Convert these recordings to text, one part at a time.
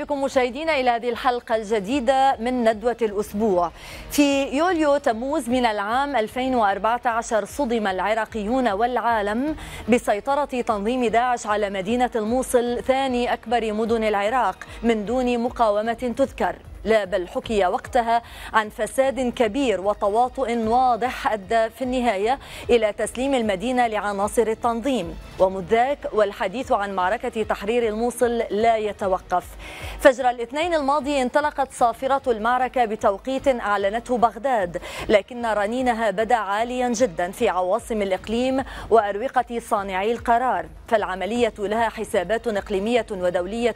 بكم مشاهدينا إلى هذه الحلقة الجديدة من ندوة الأسبوع في يوليو تموز من العام 2014 صدم العراقيون والعالم بسيطرة تنظيم داعش على مدينة الموصل ثاني أكبر مدن العراق من دون مقاومة تذكر لا بل حكي وقتها عن فساد كبير وتواطؤ واضح أدى في النهاية إلى تسليم المدينة لعناصر التنظيم ومذ ذاك والحديث عن معركة تحرير الموصل لا يتوقف فجر الاثنين الماضي انطلقت صافرة المعركة بتوقيت أعلنته بغداد لكن رنينها بدا عاليا جدا في عواصم الإقليم وأروقة صانعي القرار فالعملية لها حسابات إقليمية ودولية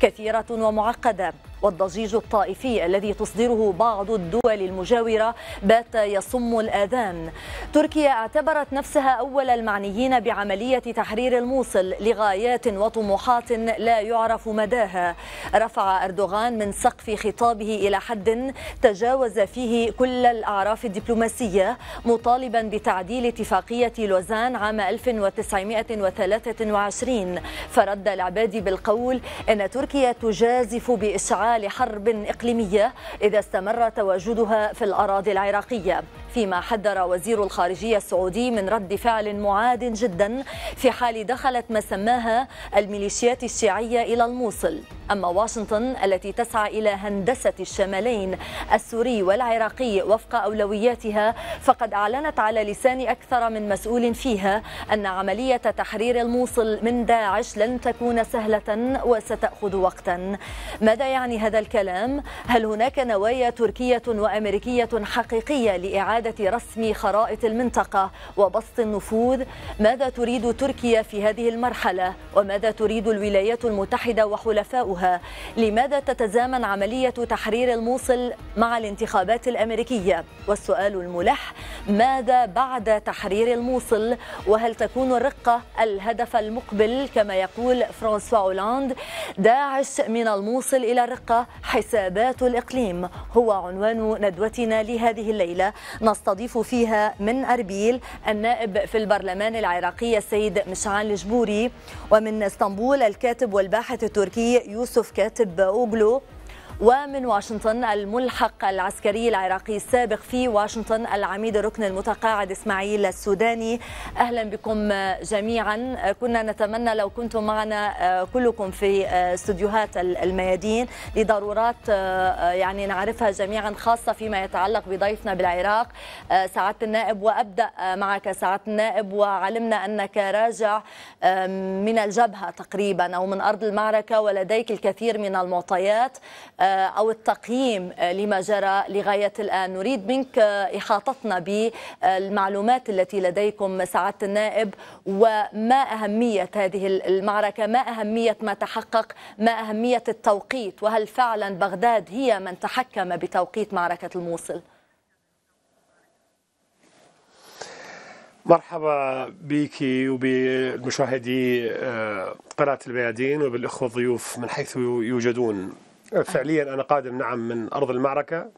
كثيرة ومعقدة والضجيج الطائفي الذي تصدره بعض الدول المجاورة بات يصم الآذان تركيا اعتبرت نفسها أول المعنيين بعملية تحرير الموصل لغايات وطموحات لا يعرف مداها رفع أردوغان من سقف خطابه إلى حد تجاوز فيه كل الأعراف الدبلوماسية مطالبا بتعديل اتفاقية لوزان عام 1923 فرد العبادي بالقول إن تركيا تجازف بإشعال لحرب إقليمية إذا استمر تواجدها في الأراضي العراقية فيما حذر وزير الخارجية السعودي من رد فعل معاد جدا في حال دخلت ما سماها الميليشيات الشيعية إلى الموصل أما واشنطن التي تسعى إلى هندسة الشمالين السوري والعراقي وفق أولوياتها فقد أعلنت على لسان أكثر من مسؤول فيها أن عملية تحرير الموصل من داعش لن تكون سهلة وستأخذ وقتا ماذا يعني هذا الكلام هل هناك نوايا تركية وأمريكية حقيقية لإعادة رسم خرائط المنطقة وبسط النفوذ ماذا تريد تركيا في هذه المرحلة وماذا تريد الولايات المتحدة وحلفاؤها لماذا تتزامن عملية تحرير الموصل مع الانتخابات الأمريكية والسؤال الملح ماذا بعد تحرير الموصل وهل تكون الرقة الهدف المقبل كما يقول فرانسوا اولاند داعش من الموصل إلى الرقة الحقيقة حسابات الإقليم هو عنوان ندوتنا لهذه الليلة نستضيف فيها من أربيل النائب في البرلمان العراقي السيد مشعل الجبوري ومن اسطنبول الكاتب والباحث التركي يوسف كاتب أوغلو ومن واشنطن الملحق العسكري العراقي السابق في واشنطن العميد الركن المتقاعد إسماعيل السوداني أهلا بكم جميعا كنا نتمنى لو كنتم معنا آه، كلكم في آه، استديوهات الميادين لضرورات آه، يعني نعرفها جميعا خاصة فيما يتعلق بضيفنا بالعراق سعادة النائب وأبدأ معك سعادة النائب وعلمنا أنك راجع من الجبهة تقريبا أو من أرض المعركة ولديك الكثير من المعطيات آه، أو التقييم آه، لما جرى لغاية الآن نريد منك إحاطتنا آه، بالمعلومات التي لديكم سعادة النائب وما أهمية هذه المعركة ما أهمية ما تحقق ما أهمية التوقيت وهل فعلا بغداد هي من تحكم بتوقيت معركة الموصل؟ مرحبا بك وبالمشاهدي قناة البيادين وبالأخوة الضيوف من حيث يوجدون فعليا أنا قادم نعم من أرض المعركة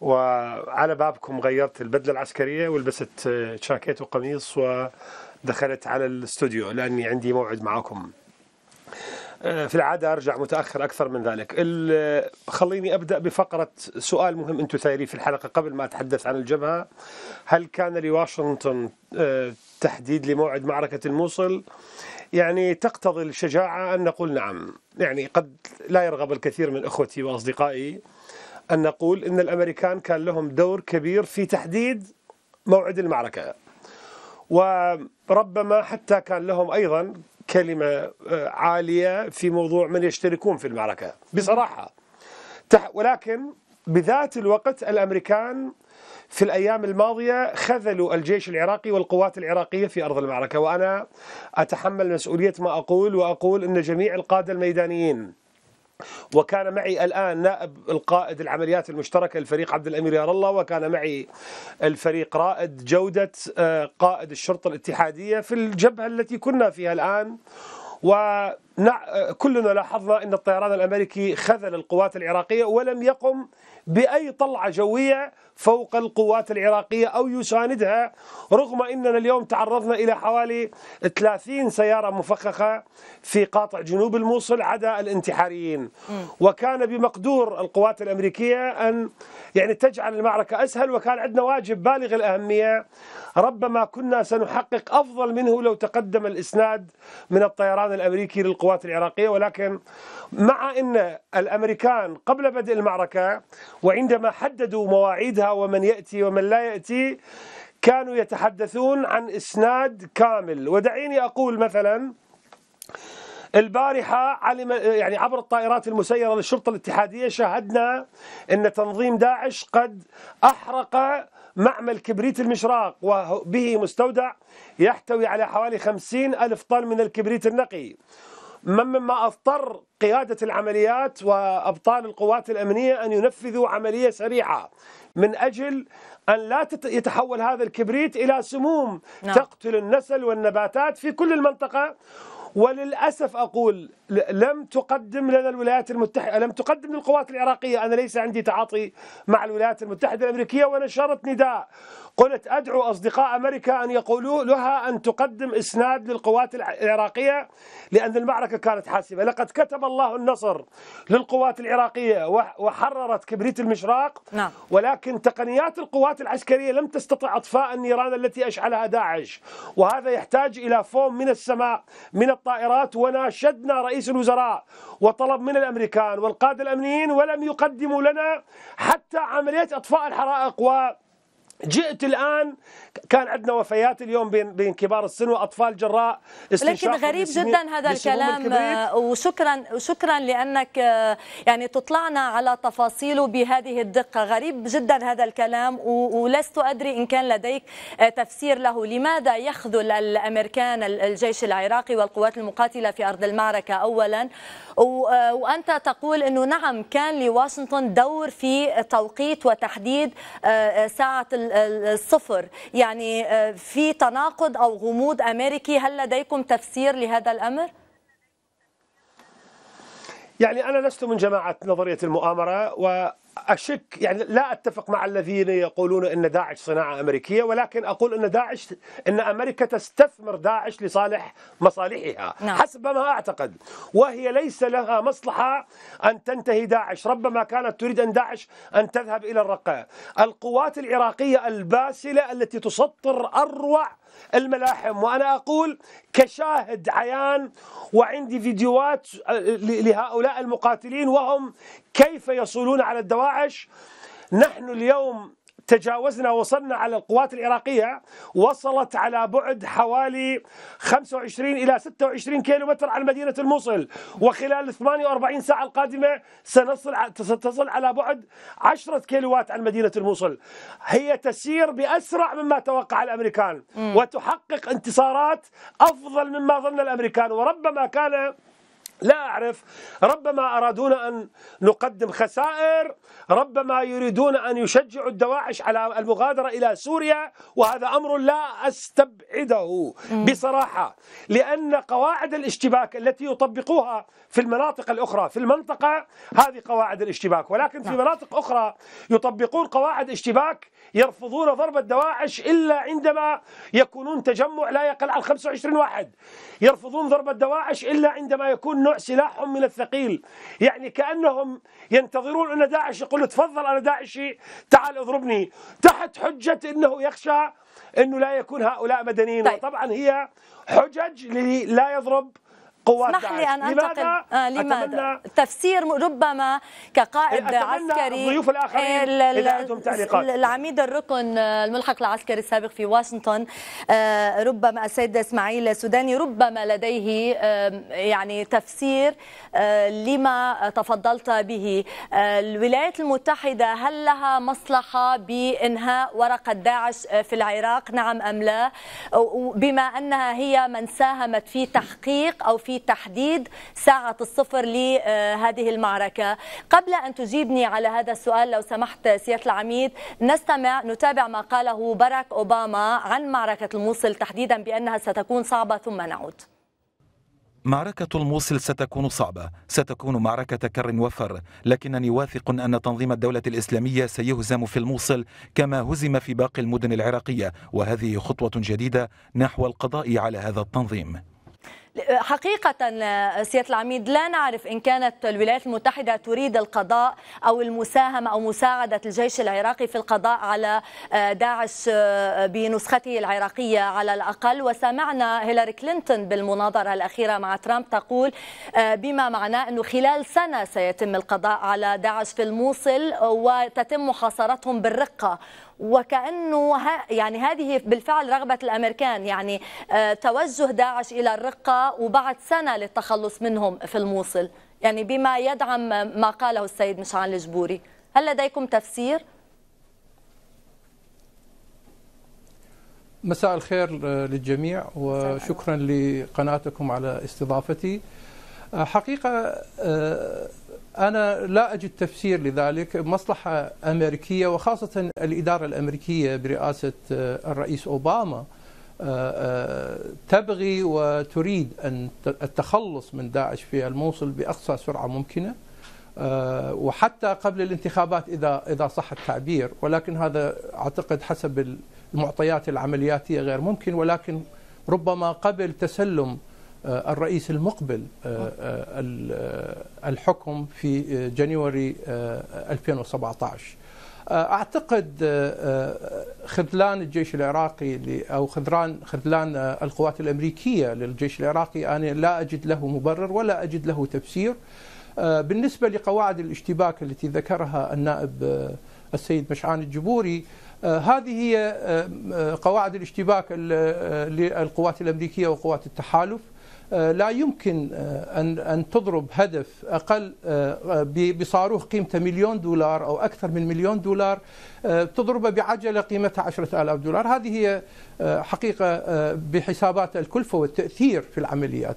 وعلى بابكم غيرت البدلة العسكرية ولبست شاكيت وقميص ودخلت على الاستوديو لأني عندي موعد معكم في العادة أرجع متأخر أكثر من ذلك خليني أبدأ بفقرة سؤال مهم أنتم ثايري في الحلقة قبل ما أتحدث عن الجبهة هل كان لواشنطن آه، تحديد لموعد معركة الموصل يعني تقتضي الشجاعة أن نقول نعم يعني قد لا يرغب الكثير من أخوتي وأصدقائي أن نقول إن الأمريكان كان لهم دور كبير في تحديد موعد المعركة وربما حتى كان لهم أيضا كلمة آه، عالية في موضوع من يشتركون في المعركة بصراحة ولكن بذات الوقت الأمريكان في الأيام الماضية خذلوا الجيش العراقي والقوات العراقية في أرض المعركة وأنا أتحمل مسؤولية ما أقول وأقول أن جميع القادة الميدانيين وكان معي الآن نائب القائد العمليات المشتركة الفريق عبد الأمير يار الله وكان معي الفريق رائد جودة آه، قائد الشرطة الاتحادية في الجبهة التي كنا فيها الآن و كلنا لاحظنا أن الطيران الأمريكي خذل القوات العراقية ولم يقم بأي طلعة جوية فوق القوات العراقية أو يساندها رغم أننا اليوم تعرضنا إلى حوالي 30 سيارة مفخخة في قاطع جنوب الموصل عدا الانتحاريين وكان بمقدور القوات الأمريكية أن يعني تجعل المعركة أسهل وكان عندنا واجب بالغ الأهمية ربما كنا سنحقق أفضل منه لو تقدم الإسناد من الطيران الأمريكي للقوات القوات العراقية ولكن مع أن الأمريكان قبل بدء المعركة وعندما حددوا مواعيدها ومن يأتي ومن لا يأتي كانوا يتحدثون عن إسناد كامل ودعيني أقول مثلا البارحة علم يعني عبر الطائرات المسيرة للشرطة الاتحادية شاهدنا أن تنظيم داعش قد أحرق معمل كبريت المشراق وبه مستودع يحتوي على حوالي خمسين ألف طن من الكبريت النقي من مما أضطر قيادة العمليات وأبطال القوات الأمنية أن ينفذوا عملية سريعة من أجل أن لا يتحول هذا الكبريت إلى سموم نعم. تقتل النسل والنباتات في كل المنطقة وللأسف أقول لم تقدم لنا الولايات المتحدة لم تقدم للقوات العراقية أنا ليس عندي تعاطي مع الولايات المتحدة الأمريكية ونشرت نداء قلت أدعو أصدقاء أمريكا أن يقولوا لها أن تقدم إسناد للقوات العراقية لأن المعركة كانت حاسمة لقد كتب الله النصر للقوات العراقية وحررت كبريت المشراق نعم. ولكن تقنيات القوات العسكرية لم تستطع أطفاء النيران التي أشعلها داعش وهذا يحتاج إلى فوم من السماء من الطائرات وناشدنا رئيس رئيس الوزراء وطلب من الأمريكان والقادة الأمنيين ولم يقدموا لنا حتى عملية إطفاء الحرائق و جئت الآن كان عندنا وفيات اليوم بين بين كبار السن وأطفال جراء لكن غريب جدا هذا الكلام آه، وشكرا شكرا لأنك آه، يعني تطلعنا على تفاصيله بهذه الدقة غريب جدا هذا الكلام ولست أدري إن كان لديك آه، تفسير له لماذا يخذل الأمريكان الجيش العراقي والقوات المقاتلة في أرض المعركة أولا وانت تقول انه نعم كان لواشنطن دور في توقيت وتحديد آه، آه، ساعه الصفر يعني آه، في تناقض او غموض امريكي هل لديكم تفسير لهذا الامر؟ يعني أنا لست من جماعة نظرية المؤامرة و أشك يعني لا أتفق مع الذين يقولون أن داعش صناعة أمريكية ولكن أقول أن داعش أن أمريكا تستثمر داعش لصالح مصالحها نعم. حسب ما أعتقد وهي ليس لها مصلحة أن تنتهي داعش ربما كانت تريد أن داعش أن تذهب إلى الرقة القوات العراقية الباسلة التي تسطر أروع الملاحم وأنا أقول كشاهد عيان وعندي فيديوهات آه، لهؤلاء المقاتلين وهم كيف يصولون على الدواعش نحن اليوم تجاوزنا وصلنا على القوات العراقية وصلت على بعد حوالي 25 إلى 26 كيلومتر عن مدينة الموصل وخلال 48 ساعة القادمة سنصل ستصل على بعد 10 كيلوات عن مدينة الموصل هي تسير بأسرع مما توقع الأمريكان وتحقق انتصارات أفضل مما ظن الأمريكان وربما كان لا أعرف ربما أرادون أن نقدم خسائر ربما يريدون أن يشجعوا الدواعش على المغادرة إلى سوريا وهذا أمر لا أستبعده بصراحة لأن قواعد الاشتباك التي يطبقوها في المناطق الأخرى في المنطقة هذه قواعد الاشتباك ولكن في نعم. مناطق أخرى يطبقون قواعد اشتباك يرفضون ضرب الدواعش إلا عندما يكونون تجمع لا يقل عن 25 واحد يرفضون ضرب الدواعش إلا عندما يكون نوع سلاحهم من الثقيل يعني كأنهم ينتظرون أن داعش يقول تفضل أنا داعشي تعال اضربني تحت حجة أنه يخشى أنه لا يكون هؤلاء مدنيين طيب. وطبعا هي حجج لا يضرب قوات اسمح لي أن أنتقل آه لماذا؟ تفسير ربما كقائد عسكري الضيوف الآخرين إذا عندهم تعليقات العميد الركن آه، الملحق العسكري السابق في واشنطن آه، ربما السيد إسماعيل السوداني ربما لديه يعني تفسير آه، لما تفضلت به الولايات المتحدة هل لها مصلحة بإنهاء ورقة داعش في العراق نعم أم لا بما أنها هي من ساهمت في تحقيق أو في تحديد ساعة الصفر لهذه آه، المعركة قبل أن تجيبني على هذا السؤال لو سمحت سيادة العميد نستمع نتابع ما قاله باراك أوباما عن معركة الموصل تحديدا بأنها ستكون صعبة ثم نعود معركة الموصل ستكون صعبة، ستكون معركة كر وفر، لكنني واثق أن تنظيم الدولة الإسلامية سيهزم في الموصل كما هزم في باقي المدن العراقية، وهذه خطوة جديدة نحو القضاء على هذا التنظيم. حقيقة آه، سيادة العميد لا نعرف إن كانت الولايات المتحدة تريد القضاء أو المساهمة أو مساعدة الجيش العراقي في القضاء على آه، داعش آه، بنسخته العراقية على الأقل وسمعنا هيلاري كلينتون بالمناظرة الأخيرة مع ترامب تقول بما معناه أنه خلال سنة سيتم القضاء على داعش في الموصل وتتم محاصرتهم بالرقة وكأنه يعني هذه بالفعل رغبة الأمريكان يعني توجه داعش إلى الرقة وبعد سنة للتخلص منهم في الموصل يعني بما يدعم ما قاله السيد مشعل الجبوري هل لديكم تفسير؟ مساء الخير للجميع وشكرا لقناتكم على استضافتي حقيقة آه، أنا لا أجد تفسير لذلك مصلحة أمريكية وخاصة الإدارة الأمريكية برئاسة آه، الرئيس أوباما آه، آه، تبغي وتريد أن التخلص من داعش في الموصل بأقصى سرعة ممكنة آه، وحتى قبل الانتخابات إذا إذا صح التعبير ولكن هذا أعتقد حسب المعطيات العملياتية غير ممكن ولكن ربما قبل تسلم الرئيس المقبل الحكم في جانيوري 2017 آه، اعتقد آه، آه، خذلان الجيش العراقي او خذلان خذلان القوات الامريكيه للجيش العراقي انا لا اجد له مبرر ولا اجد له تفسير. بالنسبه لقواعد الاشتباك التي ذكرها النائب السيد مشعان الجبوري هذه هي قواعد الاشتباك للقوات الامريكيه وقوات التحالف. آه، لا يمكن آه، أن أن تضرب هدف أقل آه، بصاروخ قيمته مليون دولار أو أكثر من مليون دولار تضربه بعجلة قيمتها 10000 دولار هذه هي حقيقة بحسابات الكلفة والتأثير في العمليات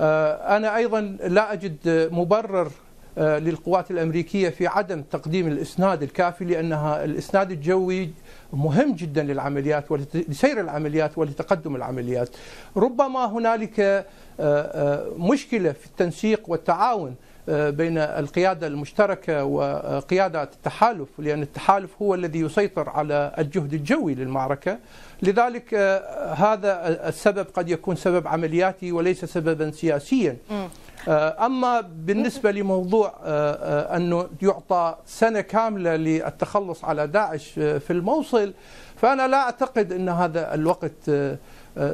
أنا أيضا لا أجد مبرر للقوات الامريكيه في عدم تقديم الاسناد الكافي لانها الاسناد الجوي مهم جدا للعمليات ولسير العمليات ولتقدم العمليات ربما هنالك آه، آه، مشكلة في التنسيق والتعاون آه، بين القيادة المشتركة وقيادات التحالف لأن التحالف هو الذي يسيطر على الجهد الجوي للمعركة لذلك هذا السبب قد يكون سبب عملياتي وليس سببا سياسيا آه، أما بالنسبة لموضوع آه، آه، أنه يعطى سنة كاملة للتخلص على داعش في الموصل فأنا لا أعتقد أن هذا الوقت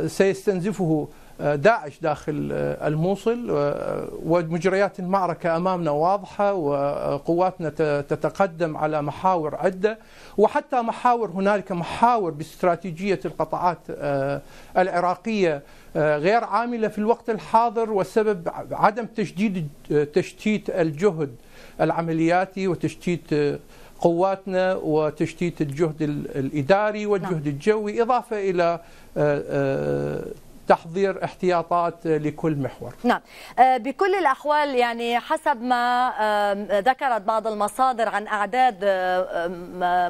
سيستنزفه داعش داخل آه، الموصل آه، ومجريات المعركة أمامنا واضحة وقواتنا تتقدم على محاور عدة وحتى محاور هنالك محاور باستراتيجية القطاعات آه، العراقية غير عاملة في الوقت الحاضر والسبب عدم تشديد تشتيت الجهد العملياتي وتشتيت قواتنا وتشتيت الجهد الإداري والجهد نعم. الجوي إضافة إلى تحضير احتياطات لكل محور نعم آه، بكل الأحوال يعني حسب ما ذكرت بعض المصادر عن أعداد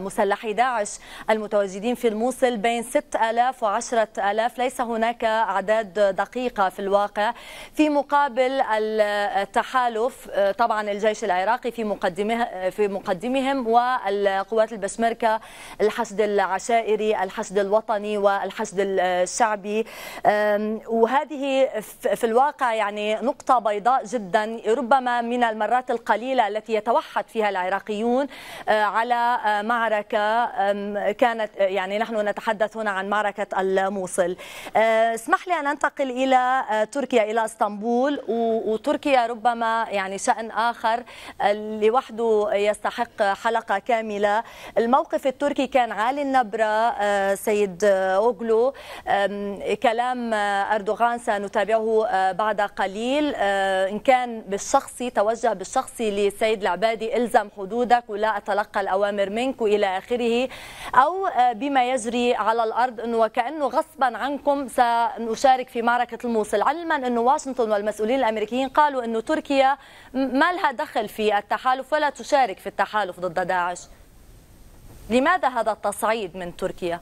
مسلحي داعش المتواجدين في الموصل بين 6000 و 10000 ليس هناك أعداد دقيقة في الواقع في مقابل التحالف آه، طبعا الجيش العراقي في مقدمه في مقدمهم والقوات البشمركة الحشد العشائري الحشد الوطني والحشد الشعبي آه، وهذه في الواقع يعني نقطة بيضاء جدا ربما من المرات القليلة التي يتوحد فيها العراقيون أه، على أه، معركة كانت أه، يعني نحن نتحدث هنا عن معركة الموصل اسمح لي أن أنتقل إلى تركيا إلى اسطنبول وتركيا ربما يعني شأن آخر لوحده يستحق حلقة كاملة الموقف التركي كان عالي النبرة سيد أوغلو كلام أردوغان سنتابعه آه، بعد قليل آه، إن كان بالشخصي توجه بالشخصي للسيد العبادي إلزم حدودك ولا أتلقى الأوامر منك وإلى آخره أو آه، بما يجري على الأرض أنه وكأنه غصبا عنكم سنشارك في معركة الموصل علما أنه واشنطن والمسؤولين الأمريكيين قالوا أنه تركيا ما لها دخل في التحالف ولا تشارك في التحالف ضد داعش لماذا هذا التصعيد من تركيا؟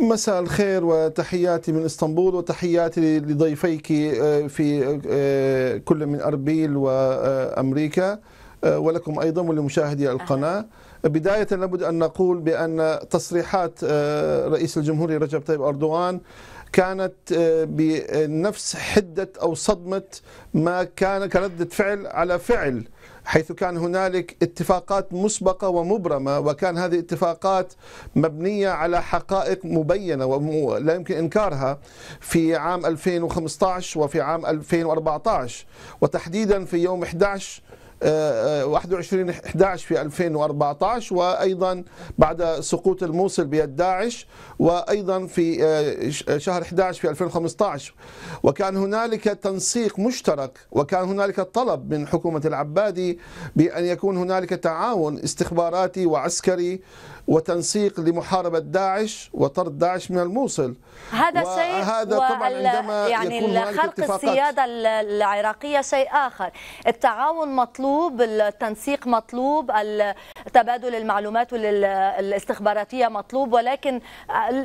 مساء الخير وتحياتي من اسطنبول وتحياتي لضيفيك آه، في آه، كل من اربيل وامريكا آه، ولكم ايضا ولمشاهدي القناه بدايه لابد ان نقول بان تصريحات رئيس الجمهوريه رجب طيب اردوغان كانت بنفس حده او صدمه ما كان كردة فعل على فعل حيث كان هنالك اتفاقات مسبقة ومبرمة وكان هذه الاتفاقات مبنية على حقائق مبينة ولا يمكن إنكارها في عام 2015 وفي عام 2014 وتحديدا في يوم 11 21 11 في 2014 وايضا بعد سقوط الموصل بيد داعش وايضا في آه، آه، شهر 11 في 2015 وكان هنالك تنسيق مشترك وكان هنالك طلب من حكومه العبادي بان يكون هنالك تعاون استخباراتي وعسكري وتنسيق لمحاربة داعش وطرد داعش من الموصل هذا شيء هذا طبعا عندما يعني يكون خلق السيادة العراقية شيء آخر التعاون مطلوب التنسيق مطلوب تبادل المعلومات الاستخباراتية مطلوب ولكن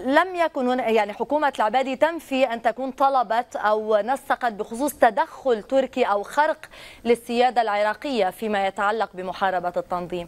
لم يكن يعني حكومة العبادي تنفي أن تكون طلبت أو نسقت بخصوص تدخل تركي أو خرق للسيادة العراقية فيما يتعلق بمحاربة التنظيم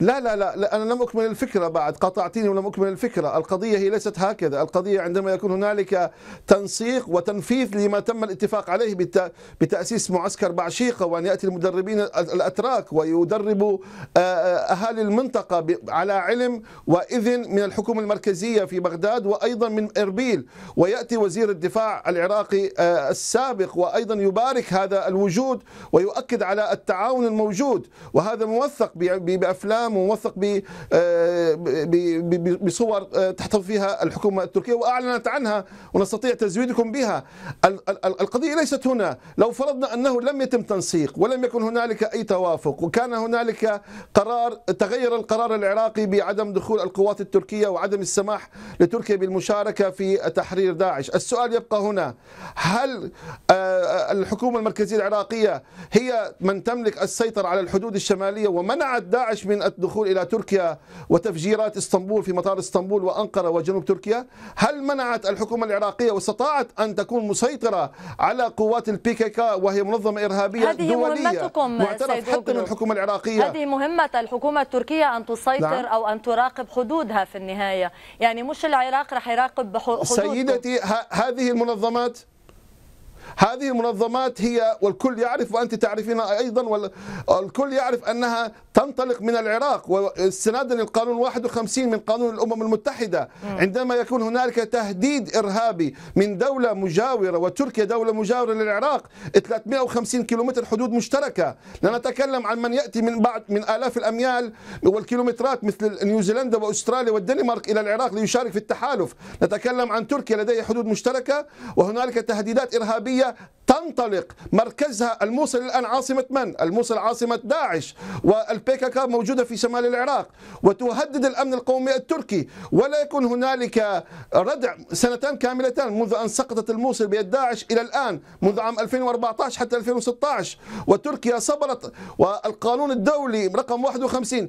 لا, لا لا أنا لم أكمل الفكرة بعد قطعتيني ولم أكمل الفكرة القضية هي ليست هكذا القضية عندما يكون هنالك تنسيق وتنفيذ لما تم الاتفاق عليه بتأسيس معسكر بعشيقة وأن يأتي المدربين الأتراك ويدربوا آه، آه، أهالي المنطقة على علم وإذن من الحكومة المركزية في بغداد وأيضا من إربيل ويأتي وزير الدفاع العراقي آه، السابق وأيضا يبارك هذا الوجود ويؤكد على التعاون الموجود وهذا موثق بأفلام الاعلام وموثق آه، بصور آه، تحتفظ فيها الحكومه التركيه واعلنت عنها ونستطيع تزويدكم بها القضيه ليست هنا لو فرضنا انه لم يتم تنسيق ولم يكن هنالك اي توافق وكان هنالك قرار تغير القرار العراقي بعدم دخول القوات التركيه وعدم السماح لتركيا بالمشاركه في تحرير داعش السؤال يبقى هنا هل آه، الحكومه المركزيه العراقيه هي من تملك السيطره على الحدود الشماليه ومنعت داعش من دخول إلى تركيا وتفجيرات اسطنبول في مطار اسطنبول وأنقرة وجنوب تركيا هل منعت الحكومة العراقية واستطاعت أن تكون مسيطرة على قوات البي كي كا وهي منظمة إرهابية هذه دولية مهمتكم معترف حتى من الحكومة العراقية هذه مهمة الحكومة التركية أن تسيطر نعم. أو أن تراقب حدودها في النهاية يعني مش العراق رح يراقب حدودها سيدتي هذه المنظمات هذه المنظمات هي والكل يعرف وانت تعرفين ايضا والكل يعرف انها تنطلق من العراق واستنادا للقانون 51 من قانون الامم المتحده عندما يكون هنالك تهديد ارهابي من دوله مجاوره وتركيا دوله مجاوره للعراق 350 كيلومتر حدود مشتركه لا نتكلم عن من ياتي من بعد من الاف الاميال والكيلومترات مثل نيوزيلندا واستراليا والدنمارك الى العراق ليشارك في التحالف نتكلم عن تركيا لديها حدود مشتركه وهنالك تهديدات ارهابيه الشعبية تنطلق مركزها الموصل الآن عاصمة من؟ الموصل عاصمة داعش والبيكاكا موجودة في شمال العراق وتهدد الأمن القومي التركي ولا يكون هنالك ردع سنتان كاملتان منذ أن سقطت الموصل بيد داعش إلى الآن منذ عام 2014 حتى 2016 وتركيا صبرت والقانون الدولي رقم 51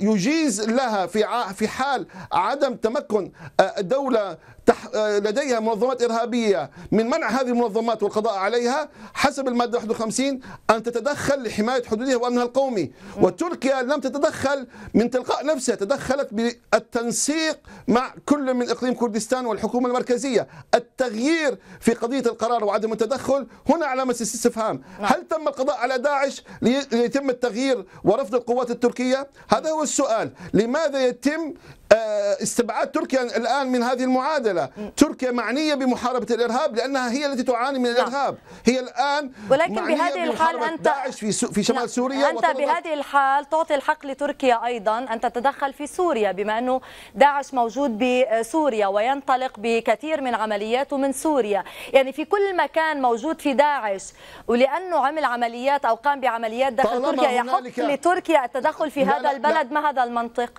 يجيز لها في في حال عدم تمكن آه، دولة تح... آه، لديها منظمات إرهابية من منع هذه المنظمات والقضاء عليها حسب المادة 51 أن تتدخل لحماية حدودها وأمنها القومي وتركيا لم تتدخل من تلقاء نفسها تدخلت بالتنسيق مع كل من إقليم كردستان والحكومة المركزية التغيير في قضية القرار وعدم التدخل هنا علامة استفهام نعم. هل تم القضاء على داعش ليتم التغيير ورفض القوات التركية هذا هو السؤال لماذا يتم آه، استبعاد تركيا الآن من هذه المعادلة تركيا معنية بمحاربة الإرهاب لأنها هي التي تعاني من نعم. الإرهاب هي الآن ولكن بهذه الحال أنت داعش في, في شمال نعم. سوريا أنت بهذه الحال تعطي الحق لتركيا أيضا أن تتدخل في سوريا بما أنه داعش موجود بسوريا وينطلق بكثير من عملياته من سوريا يعني في كل مكان موجود في داعش ولأنه عمل عمليات أو قام بعمليات داخل تركيا يحق لتركيا التدخل في هذا البلد ما هذا المنطق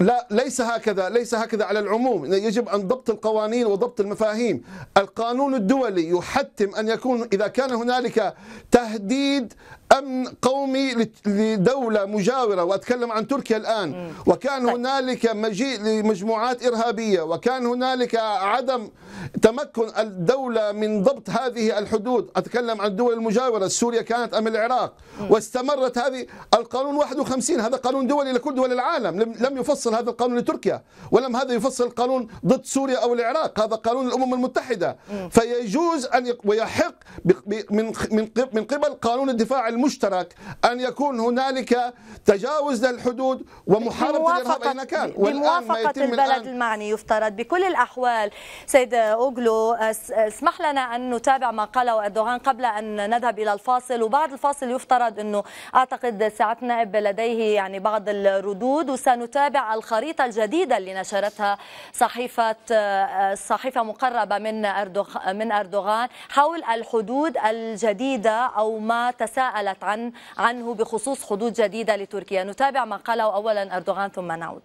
لا ليس هكذا ليس هكذا على العموم يجب أن ضبط القوانين وضبط المفاهيم القانون الدولي يحتم أن يكون إذا كان هنالك تهديد امن قومي لدوله مجاوره واتكلم عن تركيا الان وكان طيب. هنالك مجيء لمجموعات ارهابيه وكان هنالك عدم تمكن الدوله من ضبط هذه الحدود اتكلم عن الدول المجاوره سوريا كانت ام العراق واستمرت هذه القانون 51 هذا قانون دولي لكل دول العالم لم يفصل هذا القانون لتركيا ولم هذا يفصل القانون ضد سوريا او العراق هذا قانون الامم المتحده فيجوز ان ويحق من من قبل قانون الدفاع المشترك أن يكون هنالك تجاوز للحدود ومحاربة الإرهاب أين كان بموافقة البلد المعني يفترض بكل الأحوال سيد أوغلو اسمح لنا أن نتابع ما قاله أردوغان قبل أن نذهب إلى الفاصل وبعد الفاصل يفترض أنه أعتقد سعادة نائب لديه يعني بعض الردود وسنتابع الخريطة الجديدة اللي نشرتها صحيفة صحيفة مقربة من أردوغان من أردوغان حول الحدود الجديدة أو ما تساءل قالت عن عنه بخصوص حدود جديدة لتركيا نتابع ما قاله أولا أردوغان ثم نعود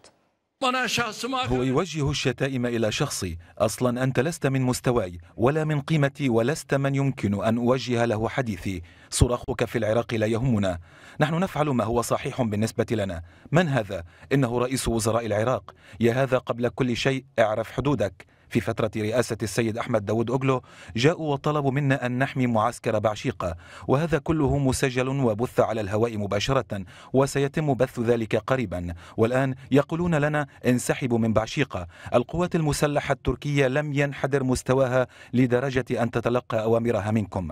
هو يوجه الشتائم إلى شخصي أصلا أنت لست من مستواي ولا من قيمتي ولست من يمكن أن أوجه له حديثي صراخك في العراق لا يهمنا نحن نفعل ما هو صحيح بالنسبة لنا من هذا؟ إنه رئيس وزراء العراق يا هذا قبل كل شيء اعرف حدودك في فترة رئاسة السيد أحمد داود أوغلو جاءوا وطلبوا منا أن نحمي معسكر بعشيقة وهذا كله مسجل وبث على الهواء مباشرة وسيتم بث ذلك قريبا والآن يقولون لنا انسحبوا من بعشيقة القوات المسلحة التركية لم ينحدر مستواها لدرجة أن تتلقى أوامرها منكم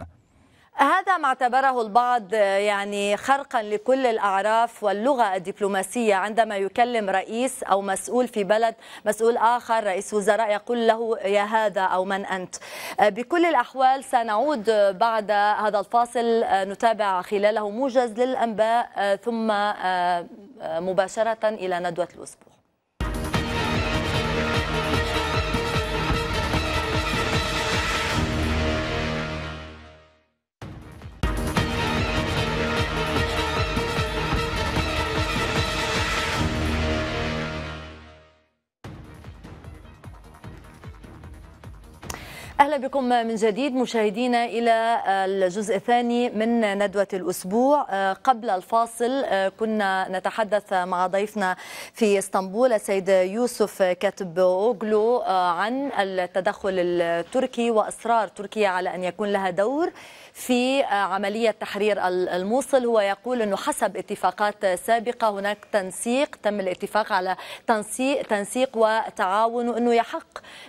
هذا ما اعتبره البعض يعني خرقا لكل الاعراف واللغه الدبلوماسيه عندما يكلم رئيس او مسؤول في بلد مسؤول اخر رئيس وزراء يقول له يا هذا او من انت بكل الاحوال سنعود بعد هذا الفاصل نتابع خلاله موجز للانباء ثم مباشره الى ندوه الاسبوع أهلا بكم من جديد مشاهدينا إلى آه، الجزء الثاني من ندوة الأسبوع آه، قبل الفاصل آه، كنا نتحدث مع ضيفنا في اسطنبول السيد يوسف كاتب أوغلو عن التدخل التركي وإصرار تركيا على أن يكون لها دور في عملية تحرير الموصل هو يقول أنه حسب اتفاقات سابقة هناك تنسيق تم الاتفاق على تنسيق, تنسيق وتعاون أنه يحق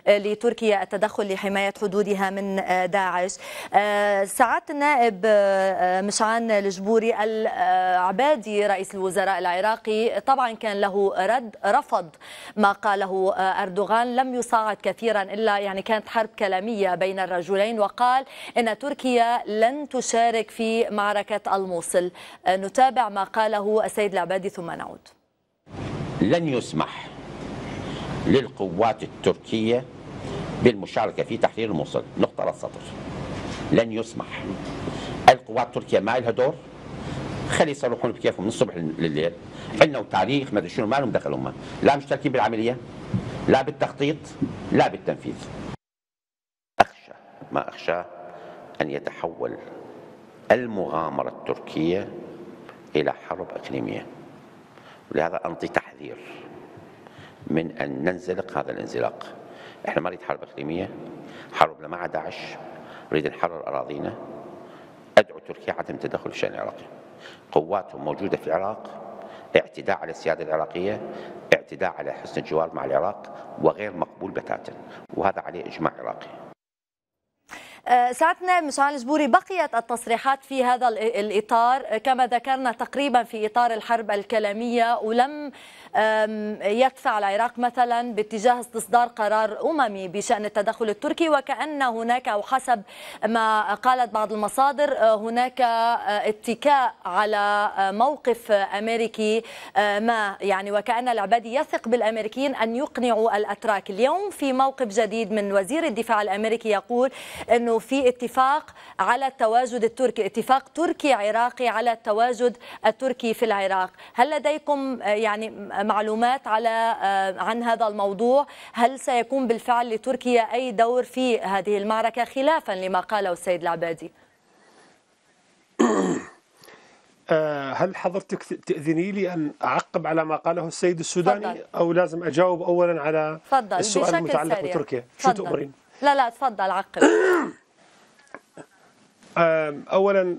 لتركيا التدخل لحماية حدودها من آه، داعش آه، سعادة النائب آه، مشعان الجبوري العبادي رئيس الوزراء العراقي طبعا كان له رد رفض ما قاله أردوغان لم يصاعد كثيرا إلا يعني كانت حرب كلامية بين الرجلين وقال أن تركيا لن تشارك في معركة الموصل نتابع ما قاله السيد العبادي ثم نعود لن يسمح للقوات التركيه بالمشاركة في تحرير الموصل نقطة على السطر لن يسمح القوات التركية ما لها دور خلي يصرحون بكيفهم من الصبح لليل عندنا تاريخ ما ادري شنو لهم دخل هم لا مشتركين بالعملية لا بالتخطيط لا بالتنفيذ أخشى ما أخشى أن يتحول المغامرة التركية إلى حرب إقليمية ولهذا أنطي تحذير من أن ننزلق هذا الانزلاق احنا نريد حرب اقليميه حرب مع داعش نريد نحرر اراضينا ادعو تركيا عدم تدخل في الشان العراقي قواتهم موجوده في العراق اعتداء على السياده العراقيه اعتداء على حسن الجوار مع العراق وغير مقبول بتاتا وهذا عليه اجماع عراقي آه، ساعتنا مشعل جبوري بقيت التصريحات في هذا الإطار كما ذكرنا تقريبا في إطار الحرب الكلامية ولم يدفع العراق مثلا باتجاه استصدار قرار أممي بشأن التدخل التركي وكأن هناك أو حسب ما قالت بعض المصادر آه، هناك آه، اتكاء على موقف أمريكي ما يعني وكأن العبادي يثق بالأمريكيين أن يقنعوا الأتراك اليوم في موقف جديد من وزير الدفاع الأمريكي يقول أنه أنه في اتفاق على التواجد التركي اتفاق تركي عراقي على التواجد التركي في العراق هل لديكم آه، يعني معلومات على آه، عن هذا الموضوع هل سيكون بالفعل لتركيا أي دور في هذه المعركة خلافا لما قاله السيد العبادي آه، هل حضرتك تأذني لي أن أعقب على ما قاله السيد السوداني فضل. أو لازم أجاوب أولا على فضل. السؤال المتعلق سريع. بتركيا شو تؤمرين؟ لا لا تفضل عقب اولا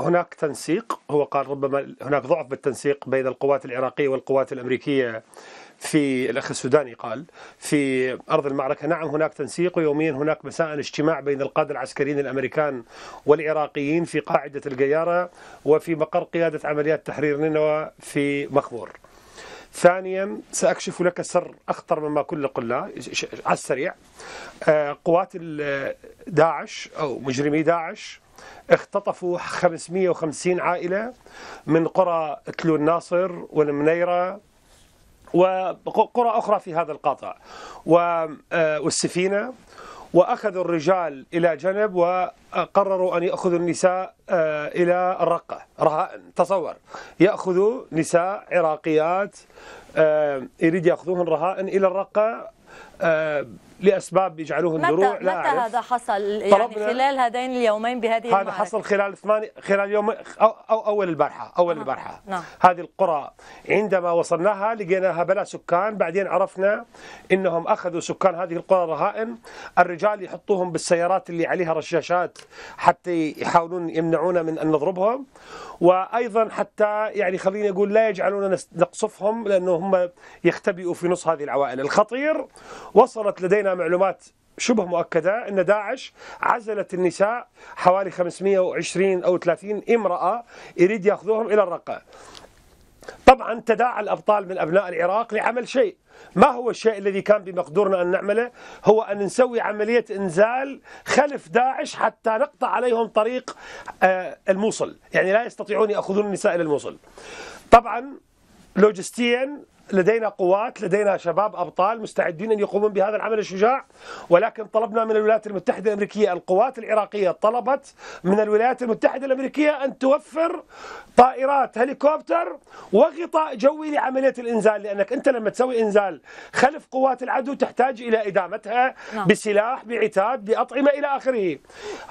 هناك تنسيق هو قال ربما هناك ضعف بالتنسيق بين القوات العراقيه والقوات الامريكيه في الاخ السوداني قال في ارض المعركه نعم هناك تنسيق ويوميا هناك مساء اجتماع بين القاده العسكريين الامريكان والعراقيين في قاعده القياره وفي مقر قياده عمليات تحرير نينوى في مخبور ثانيا سأكشف لك سر أخطر مما كل قلنا على السريع آه، قوات داعش أو مجرمي داعش اختطفوا 550 عائلة من قرى تلو الناصر والمنيرة وقرى أخرى في هذا القاطع آه، والسفينة وأخذوا الرجال إلى جنب وقرروا أن يأخذوا النساء آه، إلى الرقة رهائن تصور يأخذوا نساء عراقيات آه، يريد يأخذوهن رهائن إلى الرقة آه، لاسباب يجعلوهم متى دروع متى لا متى هذا حصل يعني خلال هذين اليومين بهذه هذا حصل خلال ثماني خلال يوم أو, او اول البارحه اول آه. البارحه نعم. هذه القرى عندما وصلناها لقيناها بلا سكان بعدين عرفنا انهم اخذوا سكان هذه القرى رهائن الرجال يحطوهم بالسيارات اللي عليها رشاشات حتى يحاولون يمنعونا من ان نضربهم وايضا حتى يعني خليني اقول لا يجعلونا نقصفهم لانه هم يختبئوا في نص هذه العوائل الخطير وصلت لدينا معلومات شبه مؤكدة أن داعش عزلت النساء حوالي 520 أو 30 امرأة يريد يأخذوهم إلى الرقة طبعا تداعى الأبطال من أبناء العراق لعمل شيء ما هو الشيء الذي كان بمقدورنا أن نعمله هو أن نسوي عملية إنزال خلف داعش حتى نقطع عليهم طريق آه، الموصل يعني لا يستطيعون يأخذون النساء إلى الموصل طبعا لوجستيا لدينا قوات لدينا شباب أبطال مستعدين أن يقومون بهذا العمل الشجاع ولكن طلبنا من الولايات المتحدة الأمريكية القوات العراقية طلبت من الولايات المتحدة الأمريكية أن توفر طائرات هليكوبتر وغطاء جوي لعملية الإنزال لأنك أنت لما تسوي إنزال خلف قوات العدو تحتاج إلى إدامتها نعم. بسلاح بعتاد بأطعمة إلى آخره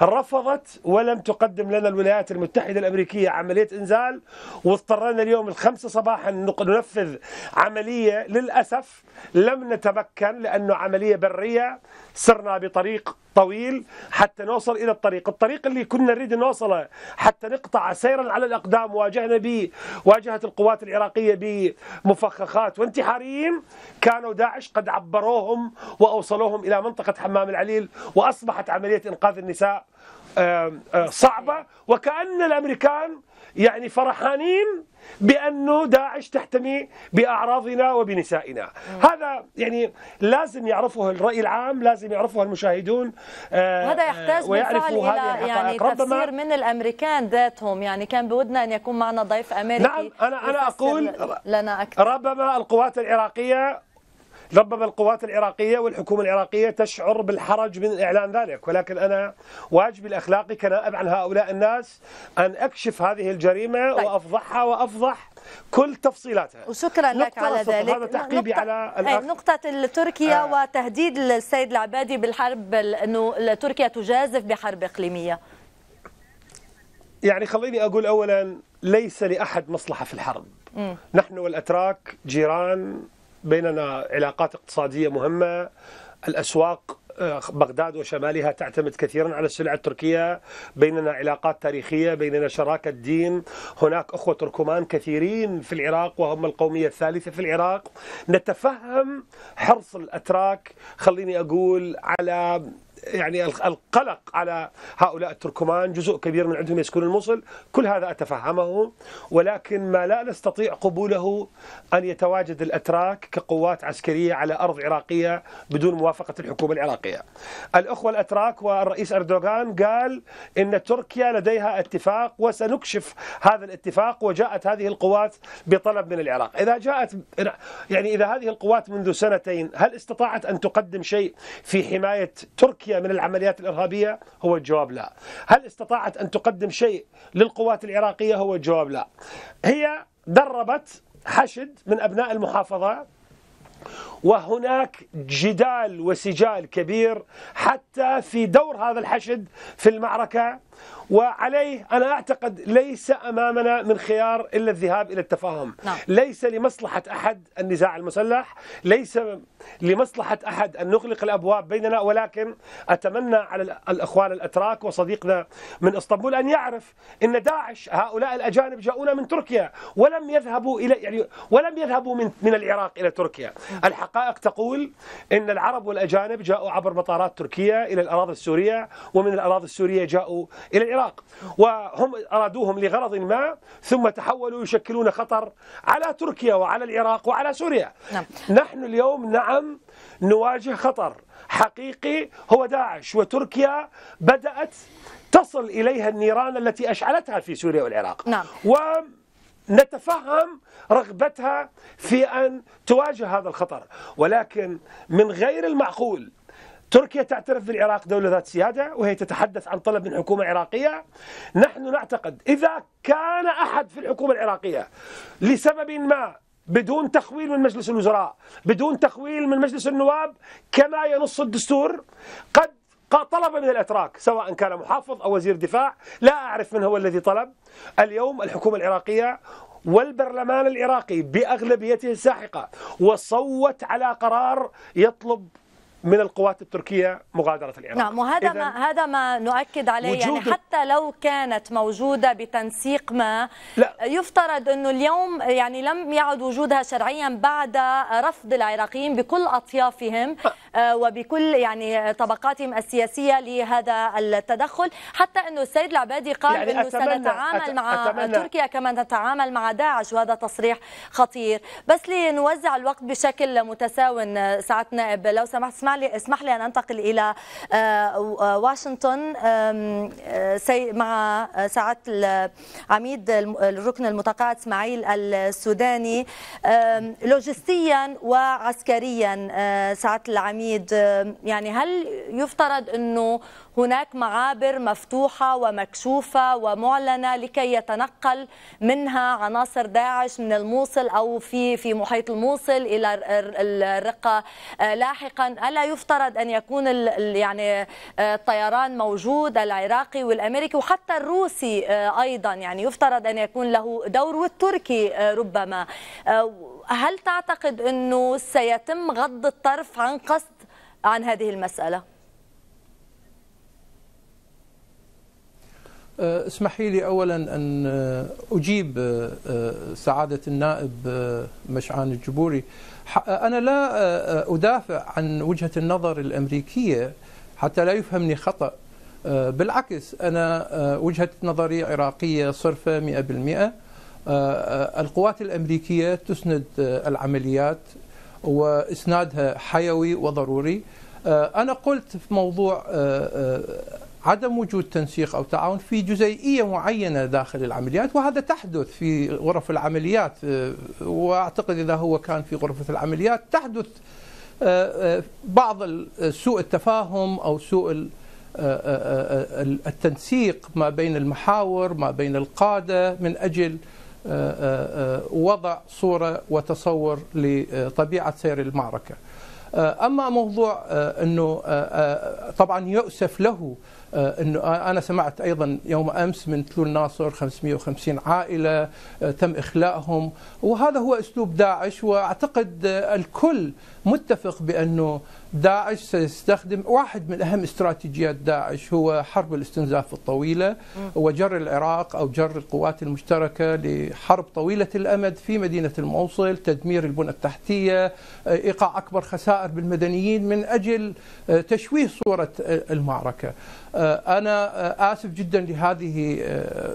رفضت ولم تقدم لنا الولايات المتحدة الأمريكية عملية إنزال واضطرنا اليوم الخمسة صباحا ننفذ عملية للأسف لم نتمكن لأنه عملية برية سرنا بطريق طويل حتى نوصل إلى الطريق الطريق اللي كنا نريد نوصله حتى نقطع سيرا على الأقدام واجهنا به واجهة القوات العراقية بمفخخات وانتحاريين كانوا داعش قد عبروهم وأوصلوهم إلى منطقة حمام العليل وأصبحت عملية إنقاذ النساء صعبة وكأن الأمريكان يعني فرحانين بأنه داعش تحتمي بأعراضنا وبنسائنا هذا يعني لازم يعرفه الرأي العام لازم يعرفه المشاهدون آه، وهذا يحتاج بالفعل إلى يعني تفسير من الأمريكان ذاتهم يعني كان بودنا أن يكون معنا ضيف أمريكي نعم أنا, أنا أقول لنا أكثر. ربما القوات العراقية ربما القوات العراقية والحكومة العراقية تشعر بالحرج من إعلان ذلك ولكن أنا واجبي الأخلاقي كنائب عن هؤلاء الناس أن أكشف هذه الجريمة طيب. وأفضحها وأفضح كل تفصيلاتها وشكرا لك على ذلك هذا تعقيبي نقطة على إيه، الأخ. نقطة تركيا آه. وتهديد السيد العبادي بالحرب أنه تركيا تجازف بحرب إقليمية يعني خليني أقول أولا ليس لأحد مصلحة في الحرب م. نحن والأتراك جيران بيننا علاقات اقتصادية مهمة الأسواق آه، بغداد وشمالها تعتمد كثيرا على السلع التركية بيننا علاقات تاريخية بيننا شراكة دين هناك أخوة تركمان كثيرين في العراق وهم القومية الثالثة في العراق نتفهم حرص الأتراك خليني أقول على يعني القلق على هؤلاء التركمان جزء كبير من عندهم يسكن الموصل كل هذا أتفهمه ولكن ما لا نستطيع قبوله أن يتواجد الأتراك كقوات عسكرية على أرض عراقية بدون موافقة الحكومة العراقية الأخوة الأتراك والرئيس أردوغان قال إن تركيا لديها اتفاق وسنكشف هذا الاتفاق وجاءت هذه القوات بطلب من العراق إذا جاءت يعني إذا هذه القوات منذ سنتين هل استطاعت أن تقدم شيء في حماية تركيا نتيجة من العمليات الإرهابية هو الجواب لا هل استطاعت أن تقدم شيء للقوات العراقية هو الجواب لا هي دربت حشد من أبناء المحافظة وهناك جدال وسجال كبير حتى في دور هذا الحشد في المعركة وعليه أنا أعتقد ليس أمامنا من خيار إلا الذهاب إلى التفاهم نعم. ليس لمصلحة أحد النزاع المسلح ليس لمصلحة أحد أن نغلق الأبواب بيننا ولكن أتمنى على الأخوان الأتراك وصديقنا من إسطنبول أن يعرف أن داعش هؤلاء الأجانب جاؤونا من تركيا ولم يذهبوا إلى يعني ولم يذهبوا من من العراق إلى تركيا نعم. الحقائق تقول أن العرب والأجانب جاءوا عبر مطارات تركيا إلى الأراضي السورية ومن الأراضي السورية جاءوا إلى العراق وهم أرادوهم لغرض ما ثم تحولوا يشكلون خطر على تركيا وعلى العراق وعلى سوريا نعم. نحن اليوم نعم نواجه خطر حقيقي هو داعش وتركيا بدأت تصل إليها النيران التي أشعلتها في سوريا والعراق نعم. و نتفهم رغبتها في أن تواجه هذا الخطر ولكن من غير المعقول تركيا تعترف بالعراق دولة ذات سيادة وهي تتحدث عن طلب من حكومة عراقية نحن نعتقد إذا كان أحد في الحكومة العراقية لسبب ما بدون تخويل من مجلس الوزراء بدون تخويل من مجلس النواب كما ينص الدستور قد طلب من الاتراك سواء كان محافظ او وزير دفاع لا اعرف من هو الذي طلب اليوم الحكومه العراقيه والبرلمان العراقي باغلبيته الساحقه وصوت على قرار يطلب من القوات التركية مغادرة العراق نعم وهذا ما هذا ما نؤكد عليه يعني حتى لو كانت موجودة بتنسيق ما لا. يفترض أنه اليوم يعني لم يعد وجودها شرعيا بعد رفض العراقيين بكل أطيافهم أه. وبكل يعني طبقاتهم السياسية لهذا التدخل حتى أنه السيد العبادي قال يعني أنه سنتعامل مع أتمنى تركيا كما نتعامل مع داعش وهذا تصريح خطير بس لنوزع الوقت بشكل متساو آه، ساعتنا نائب لو سمحت اسمع اسمح لي اسمح لي ان انتقل الى آه، آه، واشنطن آه، مع سعاده عميد الركن المتقاعد اسماعيل السوداني لوجستيا وعسكريا سعاده العميد يعني هل يفترض انه هناك معابر مفتوحة ومكشوفة ومعلنة لكي يتنقل منها عناصر داعش من الموصل أو في في محيط الموصل إلى الرقة آه، لاحقا ألا يفترض أن يكون يعني الطيران آه، موجود العراقي والأمريكي وحتى الروسي آه، أيضا يعني يفترض أن يكون له دور والتركي ربما هل تعتقد أنه سيتم غض الطرف عن قصد عن هذه المسألة؟ آه، اسمحي لي اولا ان آه، اجيب آه، سعاده النائب مشعان الجبوري انا لا ادافع عن وجهه النظر الامريكيه حتى لا يفهمني خطا بالعكس انا وجهه نظري عراقيه صرفه 100% القوات الامريكيه تسند العمليات واسنادها حيوي وضروري انا قلت في موضوع عدم وجود تنسيق او تعاون في جزيئيه معينه داخل العمليات وهذا تحدث في غرف العمليات آه، واعتقد اذا هو كان في غرفه العمليات تحدث آه، آه، بعض سوء التفاهم او سوء التنسيق ما بين المحاور ما بين القاده من اجل وضع صوره وتصور لطبيعه سير المعركه. اما موضوع انه طبعا يؤسف له آه، انه انا سمعت ايضا يوم امس من تلول ناصر 550 عائله آه، تم اخلاءهم وهذا هو اسلوب داعش واعتقد آه، الكل متفق بانه داعش سيستخدم واحد من أهم استراتيجيات داعش هو حرب الاستنزاف الطويلة وجر العراق أو جر القوات المشتركة لحرب طويلة الأمد في مدينة الموصل تدمير البنى التحتية آه، إيقاع أكبر خسائر بالمدنيين من أجل آه، تشويه صورة آه، المعركة أنا آسف جدا لهذه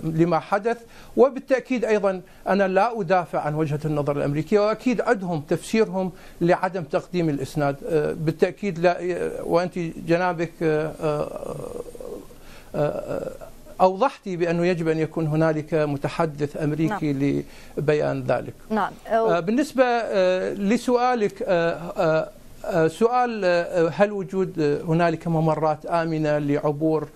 لما حدث وبالتأكيد أيضا أنا لا أدافع عن وجهة النظر الأمريكية وأكيد عندهم تفسيرهم لعدم تقديم الإسناد بالتأكيد بالتأكيد لا وأنت جنابك آه، آه، آه، اوضحتي بأنه يجب أن يكون هنالك متحدث أمريكي نعم. لبيان ذلك نعم. بالنسبة لسؤالك سؤال هل وجود هنالك ممرات آمنة لعبور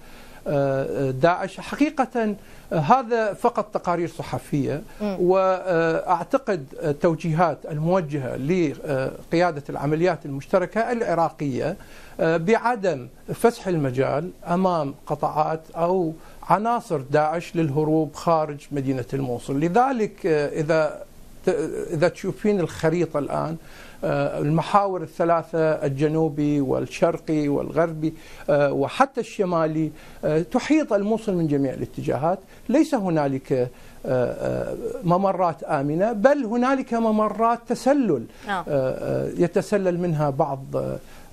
داعش حقيقة هذا فقط تقارير صحفية وأعتقد التوجيهات الموجهة لقيادة العمليات المشتركة العراقية آه، بعدم فسح المجال أمام قطاعات أو عناصر داعش للهروب خارج مدينة الموصل لذلك آه، إذا إذا تشوفين الخريطة الآن آه، المحاور الثلاثة الجنوبي والشرقي والغربي آه، وحتى الشمالي آه، تحيط الموصل من جميع الاتجاهات ليس هنالك ممرات آمنة بل هنالك ممرات تسلل يتسلل منها بعض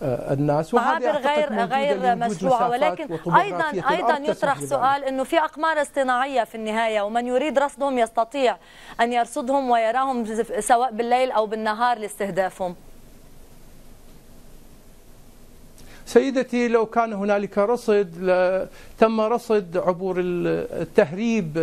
الناس معابر غير غير مشروعه ولكن ايضا ايضا يطرح سؤال انه في اقمار اصطناعيه في النهايه ومن يريد رصدهم يستطيع ان يرصدهم ويراهم سواء بالليل او بالنهار لاستهدافهم سيدتي لو كان هنالك رصد تم رصد عبور التهريب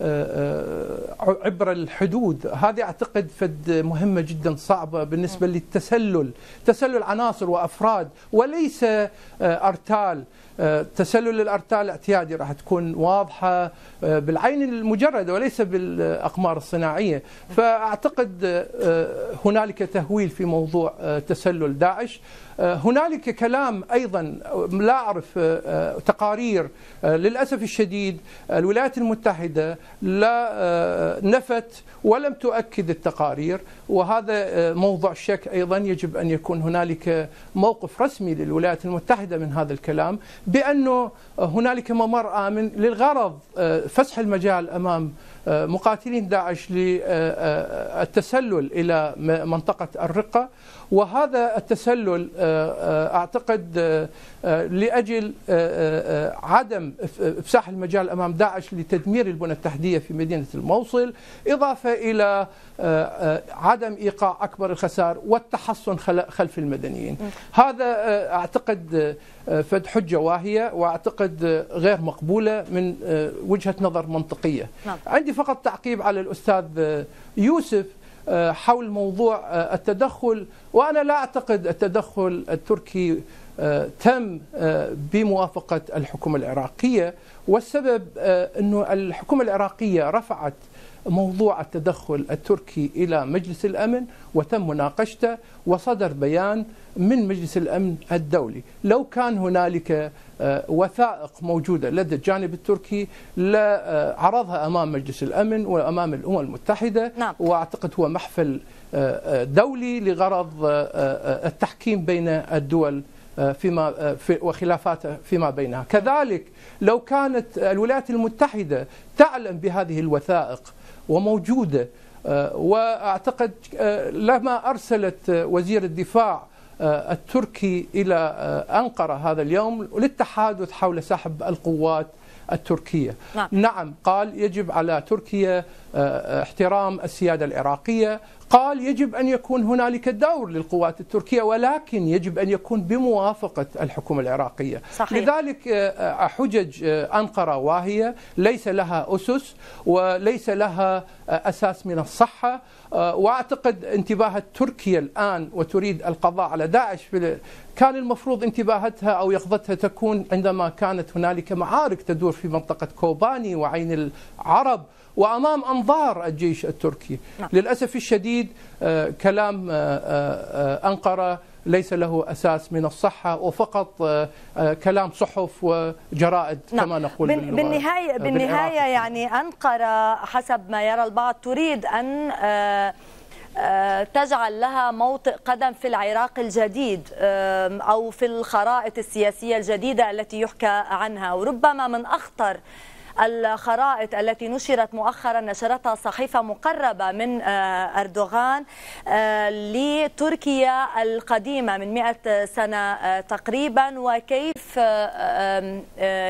آه، آه، عبر الحدود هذه أعتقد فد مهمة جدا صعبة بالنسبة للتسلل تسلل عناصر وأفراد وليس آه، أرتال آه، تسلل الارتال الاعتيادي راح تكون واضحه آه، بالعين المجرده وليس بالاقمار الصناعيه فاعتقد آه، هنالك تهويل في موضوع تسلل داعش هنالك كلام ايضا لا اعرف تقارير للاسف الشديد الولايات المتحده لا نفت ولم تؤكد التقارير وهذا موضع شك ايضا يجب ان يكون هنالك موقف رسمي للولايات المتحده من هذا الكلام بانه هنالك ممر امن للغرض آه، فسح المجال امام آه، مقاتلين داعش للتسلل الى منطقه الرقه وهذا التسلل آه، آه، اعتقد آه، لاجل عدم افساح المجال امام داعش لتدمير البنى التحتيه في مدينه الموصل اضافه الى عدم ايقاع اكبر الخسائر والتحصن خلف المدنيين هذا اعتقد فد حجه واهيه واعتقد غير مقبوله من وجهه نظر منطقيه نعم. عندي فقط تعقيب على الاستاذ يوسف آه، حول موضوع آه، التدخل وأنا لا أعتقد التدخل التركي آه، تم بموافقة الحكومة العراقية والسبب أن الحكومة العراقية رفعت موضوع التدخل التركي الى مجلس الامن وتم مناقشته وصدر بيان من مجلس الامن الدولي، لو كان هنالك آه، وثائق موجوده لدى الجانب التركي لعرضها آه، امام مجلس الامن وامام الامم المتحده نعم. واعتقد هو محفل آه، دولي لغرض التحكيم بين الدول فيما في وخلافات فيما بينها كذلك لو كانت الولايات المتحدة تعلم بهذه الوثائق وموجودة آه، واعتقد آه، لما ارسلت آه، وزير الدفاع التركي الى انقره هذا اليوم للتحادث حول سحب القوات التركية نعم. نعم قال يجب على تركيا آه، آه، احترام السيادة العراقية قال يجب أن يكون هنالك دور للقوات التركية ولكن يجب أن يكون بموافقة الحكومة العراقية صحيح. لذلك آه، حجج أنقرة واهية ليس لها أسس وليس لها أساس من الصحة آه، واعتقد انتباهة تركيا الان وتريد القضاء على داعش كان المفروض انتباهتها او يقظتها تكون عندما كانت هنالك معارك تدور في منطقه كوباني وعين العرب وأمام أنظار الجيش التركي نعم. للأسف الشديد آه، كلام آه، آه، أنقرة ليس له أساس من الصحة وفقط كلام صحف وجرائد نعم. كما نقول بالنهاية, بالنهاية يعني أنقرة حسب ما يرى البعض تريد أن تجعل لها موطئ قدم في العراق الجديد أو في الخرائط السياسية الجديدة التي يحكى عنها وربما من أخطر الخرائط التي نشرت مؤخرا نشرتها صحيفة مقربة من آه، أردوغان آه، لتركيا القديمة من 100 سنة آه، تقريبا وكيف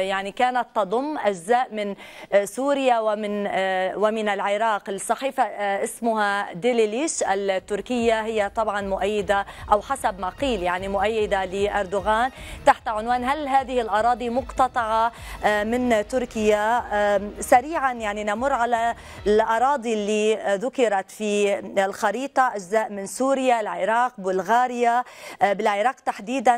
يعني كانت تضم أجزاء من سوريا ومن ومن العراق الصحيفة اسمها ديليليش التركية هي طبعا مؤيدة أو حسب ما قيل يعني مؤيدة لأردوغان تحت عنوان هل هذه الأراضي مقتطعة من تركيا سريعا يعني نمر على الأراضي اللي ذكرت في الخريطة أجزاء من سوريا العراق بلغاريا أه، بالعراق تحديدا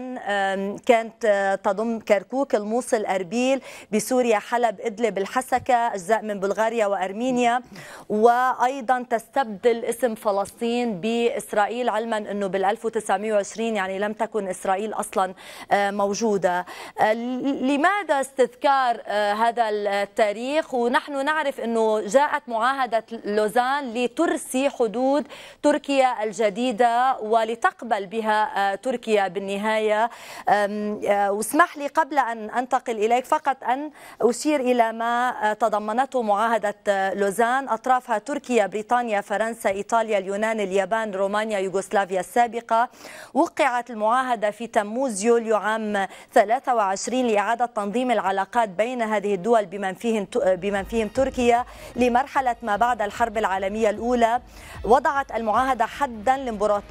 كانت أه، تضم كركوك الموصل أربيل بسوريا حلب إدلب الحسكة أجزاء من بلغاريا وأرمينيا وأيضا تستبدل اسم فلسطين بإسرائيل علما أنه بال 1920 يعني لم تكن إسرائيل أصلا أه، موجودة لماذا استذكار هذا التاريخ ونحن نعرف أنه جاءت معاهدة لوزان لترسي حدود تركيا الجديدة ولتقبل بها آه، تركيا بالنهاية آه، واسمح لي قبل أن أنتقل إليك فقط أن أشير إلى ما آه، تضمنته معاهدة لوزان أطرافها تركيا بريطانيا فرنسا إيطاليا اليونان اليابان رومانيا يوغوسلافيا السابقة وقعت المعاهدة في تموز يوليو عام 23 لإعادة تنظيم العلاقات بين هذه الدول بمن فيهم بمن فيهم تركيا لمرحلة ما بعد الحرب العالمية الأولى وضعت المعاهدة حدا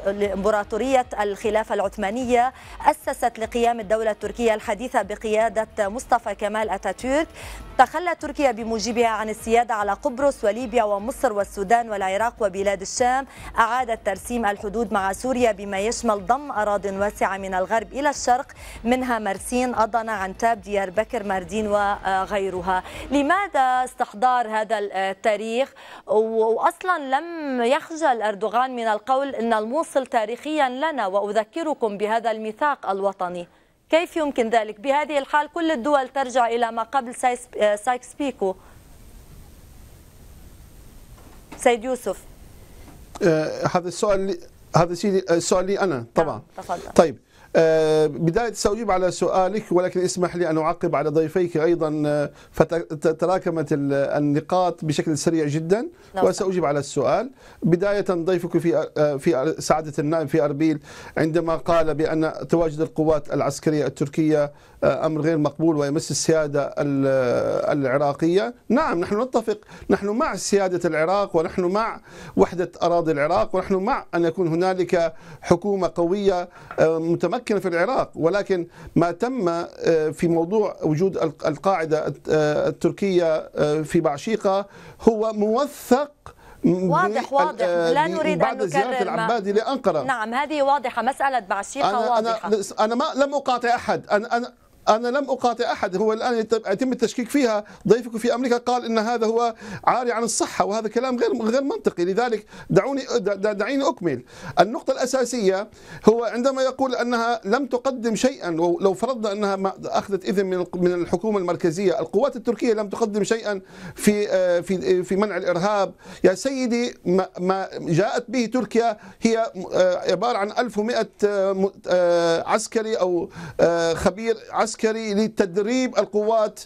لإمبراطورية الخلافة العثمانية أسست لقيام الدولة التركية الحديثة بقيادة مصطفى كمال اتاتورك تخلى تركيا بموجبها عن السيادة على قبرص وليبيا ومصر والسودان والعراق وبلاد الشام أعادت ترسيم الحدود مع سوريا بما يشمل ضم أراض واسعة من الغرب إلى الشرق منها مرسين عن عنتاب ديار بكر ماردين وغيرها آه، لماذا استحضار هذا التاريخ وأصلا لم يخجل أردوغان من القول أن الموصل تاريخيا لنا وأذكركم بهذا الميثاق الوطني كيف يمكن ذلك؟ بهذه الحال كل الدول ترجع إلى ما قبل سايكس بيكو سيد يوسف آه، هذا السؤال هذا سيدي آه، سؤالي لي انا نعم، طبعا تفضل طيب آه، بداية سأجيب على سؤالك ولكن اسمح لي أن أعقب على ضيفيك أيضا آه، فتراكمت النقاط بشكل سريع جدا وسأجيب على السؤال بداية ضيفك في في سعادة النائب في أربيل عندما قال بأن تواجد القوات العسكرية التركية آه، امر غير مقبول ويمس السياده آه، العراقيه، نعم نحن نتفق نحن مع سياده العراق ونحن مع وحده اراضي العراق ونحن مع ان يكون هنالك حكومه قويه آه، متمكنه في العراق، ولكن ما تم في موضوع وجود القاعده التركيه في بعشيقه هو موثق واضح واضح لا نريد بعد ان زياره العبادي لانقره نعم هذه واضحه مساله بعشيقه أنا واضحه انا انا ما لم اقاطع احد انا انا أنا لم أقاطع أحد هو الآن يتم التشكيك فيها ضيفك في أمريكا قال أن هذا هو عاري عن الصحة وهذا كلام غير غير منطقي لذلك دعوني دعيني أكمل النقطة الأساسية هو عندما يقول أنها لم تقدم شيئا لو فرضنا أنها أخذت إذن من من الحكومة المركزية القوات التركية لم تقدم شيئا في في في منع الإرهاب يا سيدي ما جاءت به تركيا هي آه، عبارة عن 1100 آه، آه، عسكري أو خبير عسكري العسكري لتدريب القوات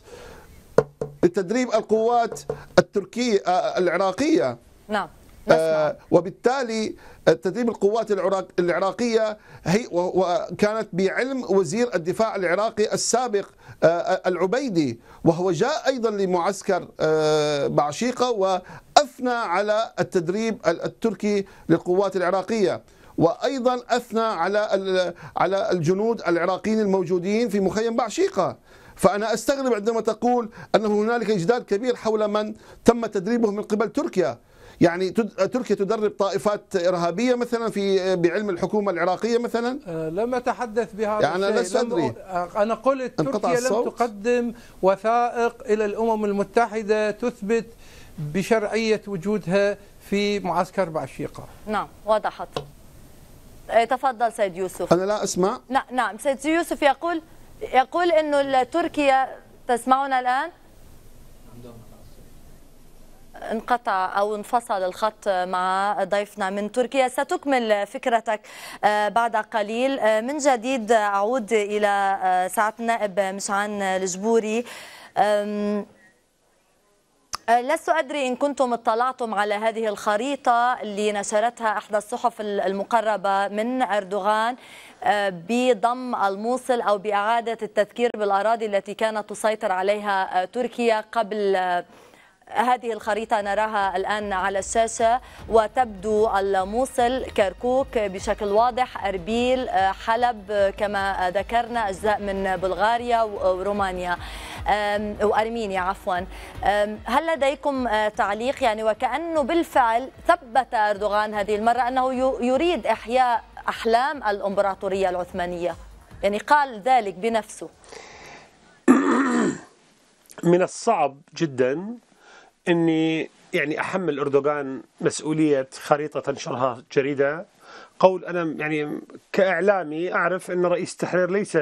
لتدريب القوات التركية آه، العراقية نعم آه وبالتالي تدريب القوات العراق العراقية هي وكانت بعلم وزير الدفاع العراقي السابق آه،, آه العبيدي وهو جاء أيضا لمعسكر آه بعشيقة وأثنى على التدريب التركي للقوات العراقية وايضا اثنى على على الجنود العراقيين الموجودين في مخيم بعشيقه فانا استغرب عندما تقول انه هنالك اجدال كبير حول من تم تدريبه من قبل تركيا يعني تركيا تدرب طائفات ارهابيه مثلا في بعلم الحكومه العراقيه مثلا أه، لم اتحدث بهذا يعني انا لست ادري أه، انا قلت تركيا لم تقدم وثائق الى الامم المتحده تثبت بشرعيه وجودها في معسكر بعشيقه نعم وضحت آه، تفضل سيد يوسف أنا لا أسمع نعم نعم سيد يوسف يقول يقول أنه تركيا تسمعنا الآن انقطع او انفصل الخط مع ضيفنا من تركيا ستكمل فكرتك آه، بعد قليل آه، من جديد اعود الى ساعه النائب مشعان الجبوري أه، لست أدري إن كنتم اطلعتم على هذه الخريطة اللي نشرتها إحدى الصحف المقربة من أردوغان أه، بضم الموصل أو بإعادة التذكير بالأراضي التي كانت تسيطر عليها أه، تركيا قبل هذه الخريطة نراها الآن على الشاشة وتبدو الموصل كركوك بشكل واضح أربيل حلب كما ذكرنا أجزاء من بلغاريا ورومانيا وأرمينيا عفوا هل لديكم آه، تعليق يعني وكأنه بالفعل ثبت أردوغان هذه المرة أنه يريد إحياء أحلام الإمبراطورية العثمانية يعني قال ذلك بنفسه من الصعب جدا اني يعني احمل اردوغان مسؤوليه خريطه تنشرها جريده قول أنا يعني كإعلامي أعرف أن رئيس التحرير ليس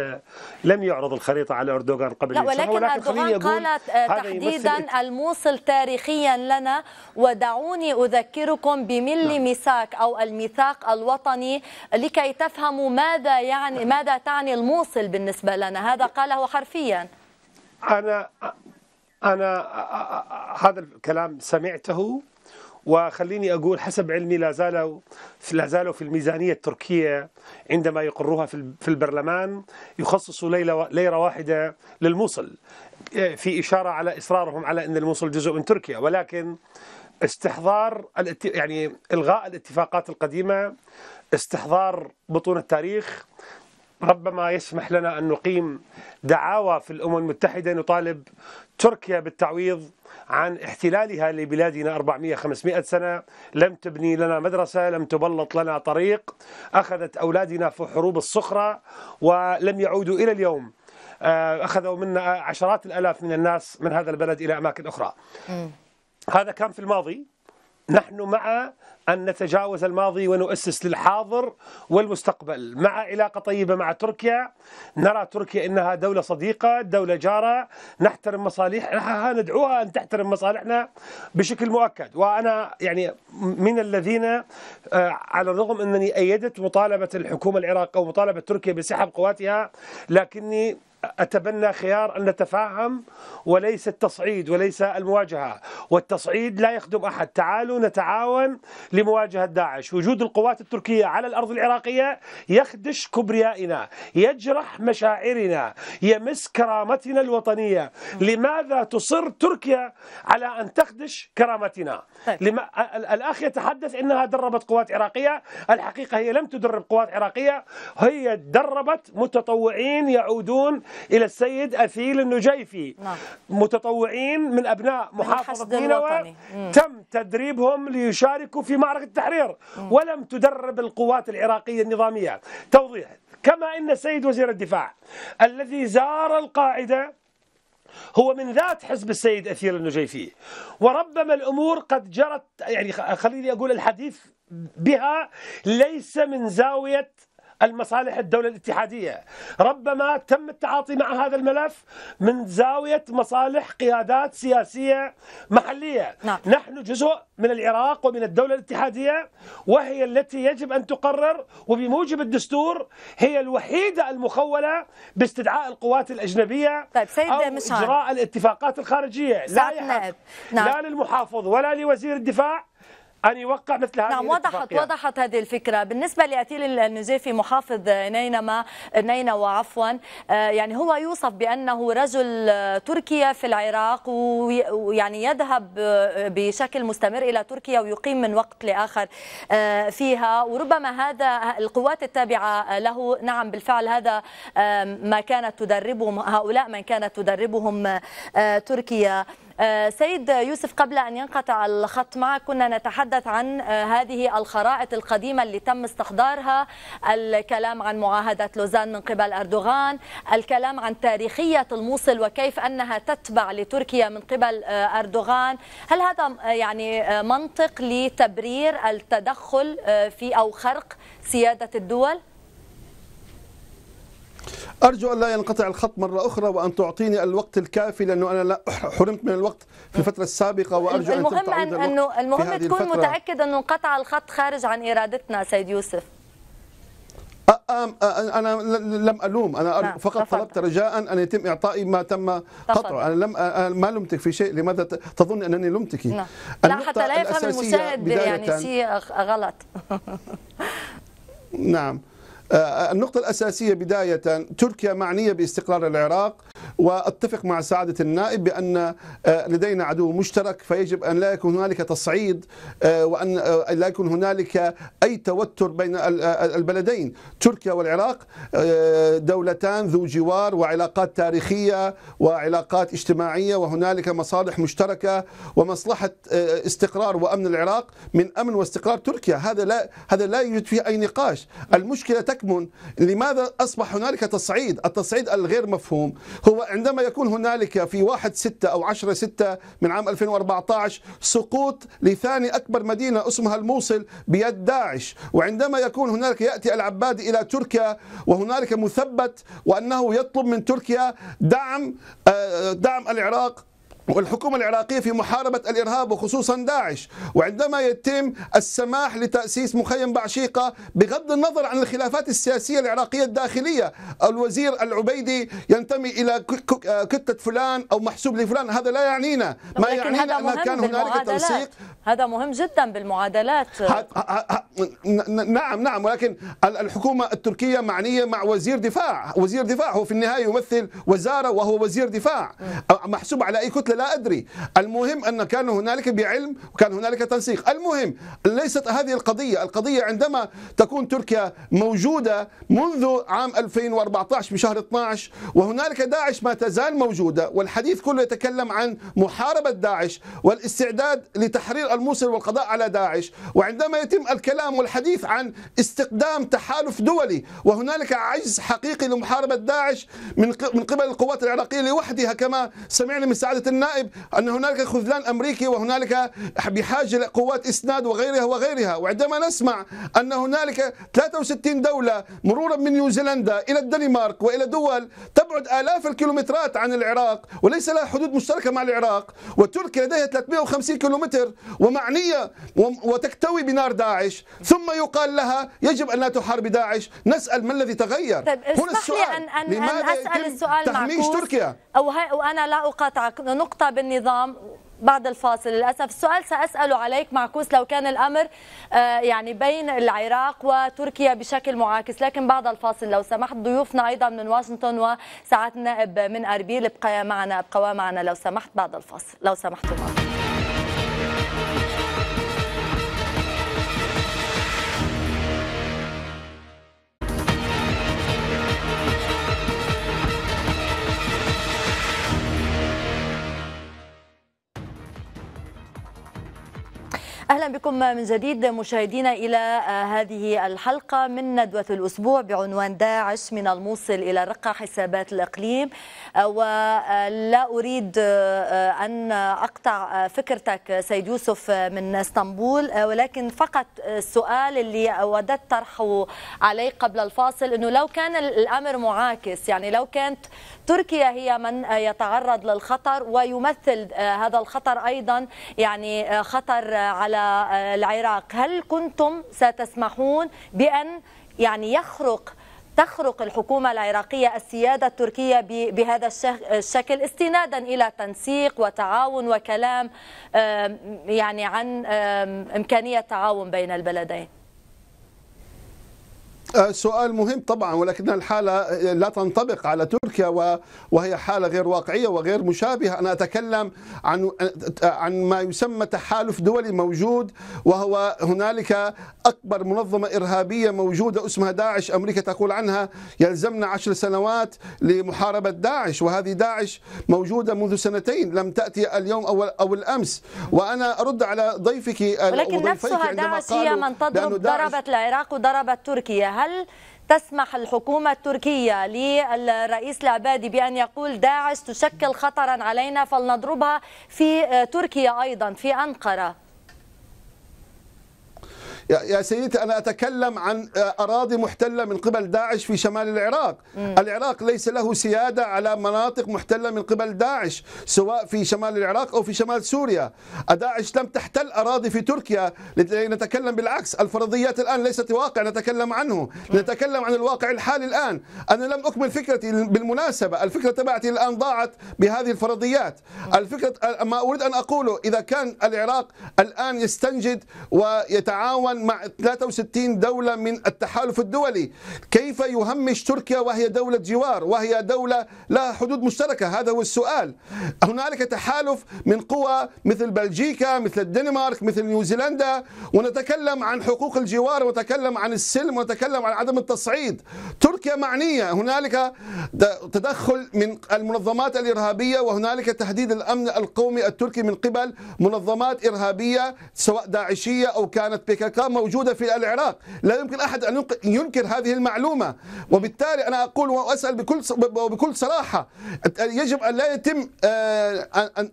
لم يعرض الخريطة على أردوغان قبل لا ولكن, ولكن أردوغان قال آه، تحديدا الموصل تاريخيا لنا ودعوني أذكركم بملي ميثاق نعم. أو الميثاق الوطني لكي تفهموا ماذا يعني ماذا تعني الموصل بالنسبة لنا هذا قاله حرفيا أنا أنا هذا الكلام سمعته وخليني أقول حسب علمي لا زالوا لا زالوا في الميزانية التركية عندما يقروها في البرلمان يخصصوا ليرة واحدة للموصل آه، في إشارة على إصرارهم على أن الموصل جزء من تركيا ولكن استحضار يعني إلغاء الاتفاقات القديمة استحضار بطون التاريخ ربما يسمح لنا أن نقيم دعاوى في الأمم المتحدة نطالب تركيا بالتعويض عن احتلالها لبلادنا 400-500 سنة لم تبني لنا مدرسة لم تبلط لنا طريق أخذت أولادنا في حروب الصخرة ولم يعودوا إلى اليوم آه، أخذوا منا عشرات الألاف من الناس من هذا البلد إلى أماكن أخرى م. هذا كان في الماضي نحن مع أن نتجاوز الماضي ونؤسس للحاضر والمستقبل مع علاقة طيبة مع تركيا نرى تركيا أنها دولة صديقة دولة جارة نحترم مصالحها ندعوها أن تحترم مصالحنا بشكل مؤكد وأنا يعني من الذين آه، على الرغم أنني أيدت مطالبة الحكومة العراقية ومطالبة تركيا بسحب قواتها لكني أتبنى خيار أن نتفاهم وليس التصعيد وليس المواجهة والتصعيد لا يخدم أحد تعالوا نتعاون لمواجهة داعش وجود القوات التركية على الأرض العراقية يخدش كبريائنا يجرح مشاعرنا يمس كرامتنا الوطنية لماذا تصر تركيا على أن تخدش كرامتنا طيب. لما الأخ يتحدث أنها دربت قوات عراقية الحقيقة هي لم تدرب قوات عراقية هي دربت متطوعين يعودون إلى السيد أثيل النجيفي نعم. متطوعين من أبناء محافظة نينوى تم تدريبهم ليشاركوا في معركة التحرير مم. ولم تدرب القوات العراقية النظامية توضيح كما أن السيد وزير الدفاع الذي زار القاعدة هو من ذات حزب السيد أثير النجيفي وربما الأمور قد جرت يعني خليني أقول الحديث بها ليس من زاوية المصالح الدولة الاتحادية ربما تم التعاطي مع هذا الملف من زاوية مصالح قيادات سياسية محلية نعم. نحن جزء من العراق ومن الدولة الاتحادية وهي التي يجب أن تقرر وبموجب الدستور هي الوحيدة المخولة باستدعاء القوات الأجنبية طيب سيد أو مشعر. إجراء الاتفاقات الخارجية لا يحق نعم. لا للمحافظ ولا لوزير الدفاع أن يوقع مثل هذه نعم وضحت وضحت هذه الفكرة بالنسبة لأتيل النزيفي محافظ نينما نينوى عفوا آه، يعني هو يوصف بأنه رجل آه، تركيا في العراق ويعني يذهب آه، بشكل مستمر إلى تركيا ويقيم من وقت لآخر فيها وربما هذا القوات التابعة له نعم بالفعل هذا ما كانت تدربهم هؤلاء من كانت تدربهم تركيا آه، سيد يوسف قبل أن ينقطع الخط معك كنا نتحدث عن آه، هذه الخرائط القديمة اللي تم استحضارها الكلام عن معاهدة لوزان من قبل أردوغان الكلام عن تاريخية الموصل وكيف أنها تتبع لتركيا من قبل آه، أردوغان هل هذا يعني منطق لتبرير التدخل في أو خرق سيادة الدول؟ أرجو أن لا ينقطع الخط مرة أخرى وأن تعطيني الوقت الكافي لأنه أنا لا حرمت من الوقت في نعم. الفترة السابقة وأرجو أن المهم أن أنه المهم تكون الفترة. متأكد أنه انقطع الخط خارج عن إرادتنا سيد يوسف أنا لم ألوم أنا نعم، فقط طلبت رجاء أن يتم إعطائي ما تم قطعه أنا لم ما لمتك في شيء لماذا تظن أنني لمتك نعم. لا حتى لا يفهم المشاهد يعني شيء غلط نعم آه، النقطة الأساسية بداية تركيا معنية باستقرار العراق واتفق مع سعاده النائب بان آه، لدينا عدو مشترك فيجب ان لا يكون هنالك تصعيد آه، وان لا يكون هنالك اي توتر بين البلدين، تركيا والعراق دولتان ذو جوار وعلاقات تاريخيه وعلاقات اجتماعيه وهنالك مصالح مشتركه ومصلحه استقرار وامن العراق من امن واستقرار تركيا، هذا لا هذا لا يوجد فيه اي نقاش، المشكله تكمن يكمن لماذا أصبح هنالك تصعيد التصعيد الغير مفهوم هو عندما يكون هنالك في 1 6 أو 10 6 من عام 2014 سقوط لثاني أكبر مدينة اسمها الموصل بيد داعش وعندما يكون هنالك يأتي العبادي إلى تركيا وهنالك مثبت وأنه يطلب من تركيا دعم آه، دعم العراق والحكومة العراقية في محاربة الإرهاب وخصوصا داعش وعندما يتم السماح لتأسيس مخيم بعشيقة بغض النظر عن الخلافات السياسية العراقية الداخلية الوزير العبيدي ينتمي إلى آه، كتة فلان أو محسوب لفلان هذا لا يعنينا ما يعنينا أن كان هنالك تنسيق هذا مهم جدا بالمعادلات ها ها ها نعم نعم ولكن الحكومة التركية معنية مع وزير دفاع وزير دفاع هو في النهاية يمثل وزارة وهو وزير دفاع محسوب على أي كتلة لا أدري المهم أن كان هنالك بعلم وكان هنالك تنسيق المهم ليست هذه القضية القضية عندما تكون تركيا موجودة منذ عام 2014 بشهر 12 وهنالك داعش ما تزال موجودة والحديث كله يتكلم عن محاربة داعش والاستعداد لتحرير الموصل والقضاء على داعش وعندما يتم الكلام والحديث عن استقدام تحالف دولي وهنالك عجز حقيقي لمحاربة داعش من قبل القوات العراقية لوحدها كما سمعنا من سعادة الناس النائب أن هنالك خذلان أمريكي وهنالك بحاجة لقوات إسناد وغيرها وغيرها وعندما نسمع أن هنالك 63 دولة مرورا من نيوزيلندا إلى الدنمارك وإلى دول تبعد آلاف الكيلومترات عن العراق وليس لها حدود مشتركة مع العراق وتركيا لديها 350 كيلومتر ومعنية وتكتوي بنار داعش ثم يقال لها يجب أن لا تحارب داعش نسأل ما الذي تغير طيب هنا السؤال لي أن, أن, أن أسأل السؤال معكوس. تركيا أو وأنا لا أقاطعك نقطة نقطة بالنظام بعد الفاصل للأسف السؤال سأسأله عليك معكوس لو كان الأمر آه، يعني بين العراق وتركيا بشكل معاكس لكن بعد الفاصل لو سمحت ضيوفنا أيضا من واشنطن وساعات النائب من أربيل ابقى معنا ابقوا معنا لو سمحت بعد الفاصل لو سمحتم أهلا بكم من جديد مشاهدينا إلى آه، هذه الحلقة من ندوة الأسبوع بعنوان داعش من الموصل إلى رقة حسابات الإقليم آه، ولا آه، أريد أن أقطع فكرتك سيد يوسف من اسطنبول ولكن فقط السؤال اللي وددت طرحه عليه قبل الفاصل أنه لو كان الأمر معاكس يعني لو كانت تركيا هي من يتعرض للخطر ويمثل هذا الخطر أيضا يعني خطر على آه، العراق هل كنتم ستسمحون بأن يعني يخرق تخرق الحكومة العراقية السيادة التركية بهذا الشكل استنادا إلى تنسيق وتعاون وكلام يعني عن إمكانية تعاون بين البلدين آه، سؤال مهم طبعا ولكن الحالة لا تنطبق على تركيا وهي حالة غير واقعية وغير مشابهة أنا أتكلم عن عن ما يسمى تحالف دولي موجود وهو هنالك أكبر منظمة إرهابية موجودة اسمها داعش أمريكا تقول عنها يلزمنا عشر سنوات لمحاربة داعش وهذه داعش موجودة منذ سنتين لم تأتي اليوم أو, أو الأمس وأنا أرد على ضيفك ولكن نفسها داعش هي من تضرب ضربت العراق وضربت تركيا هل تسمح الحكومة التركية للرئيس العبادي بأن يقول داعش تشكل خطرا علينا فلنضربها في آه، تركيا أيضا في أنقرة يا سيدتي أنا أتكلم عن آه، أراضي محتلة من قبل داعش في شمال العراق م. العراق ليس له سيادة على مناطق محتلة من قبل داعش سواء في شمال العراق أو في شمال سوريا داعش لم تحتل أراضي في تركيا نتكلم بالعكس الفرضيات الآن ليست واقع نتكلم عنه نتكلم عن الواقع الحالي الآن أنا لم أكمل فكرتي بالمناسبة الفكرة تبعتي الآن ضاعت بهذه الفرضيات الفكرة آه، ما أريد أن أقوله إذا كان العراق الآن يستنجد ويتعاون مع 63 دولة من التحالف الدولي كيف يهمش تركيا وهي دولة جوار وهي دولة لها حدود مشتركة هذا هو السؤال هنالك تحالف من قوى مثل بلجيكا مثل الدنمارك مثل نيوزيلندا ونتكلم عن حقوق الجوار ونتكلم عن السلم ونتكلم عن عدم التصعيد تركيا معنية هنالك تدخل من المنظمات الإرهابية وهنالك تهديد الأمن القومي التركي من قبل منظمات إرهابية سواء داعشية أو كانت بيكاكا موجودة في العراق لا يمكن أحد أن ينكر هذه المعلومة وبالتالي أنا أقول وأسأل بكل بكل صراحة يجب أن لا يتم آه،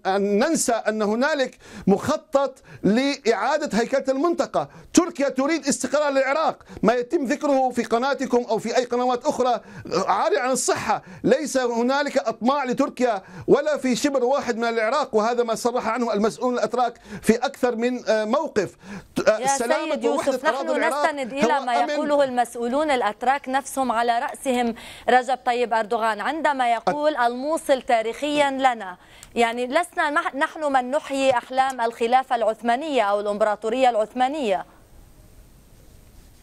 أن ننسى أن هنالك مخطط لإعادة هيكلة المنطقة تركيا تريد استقرار العراق ما يتم ذكره في قناتكم أو في أي قنوات أخرى عاري عن الصحة ليس هنالك أطماع لتركيا ولا في شبر واحد من العراق وهذا ما صرح عنه المسؤول الأتراك في أكثر من آه، موقف آه، سلامة يوسف نحن نستند إلى ما يقوله المسؤولون الأتراك نفسهم على رأسهم رجب طيب أردوغان عندما يقول الموصل تاريخيا لنا يعني لسنا نحن من نحيي أحلام الخلافة العثمانية أو الإمبراطورية العثمانية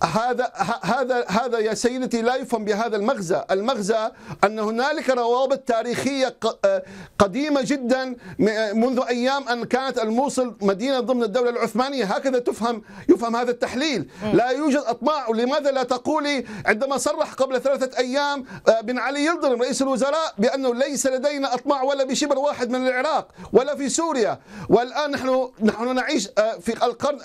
هذا هذا هذا يا سيدتي لا يفهم بهذا المغزى، المغزى ان هنالك روابط تاريخيه آه، قديمه جدا آه، منذ ايام ان كانت الموصل مدينه ضمن الدوله العثمانيه، هكذا تفهم يفهم هذا التحليل، لا يوجد اطماع، ولماذا لا تقولي عندما صرح قبل ثلاثه ايام آه، بن علي يلضرم رئيس الوزراء بانه ليس لدينا اطماع ولا بشبر واحد من العراق ولا في سوريا، والان نحن نحن نعيش في القرن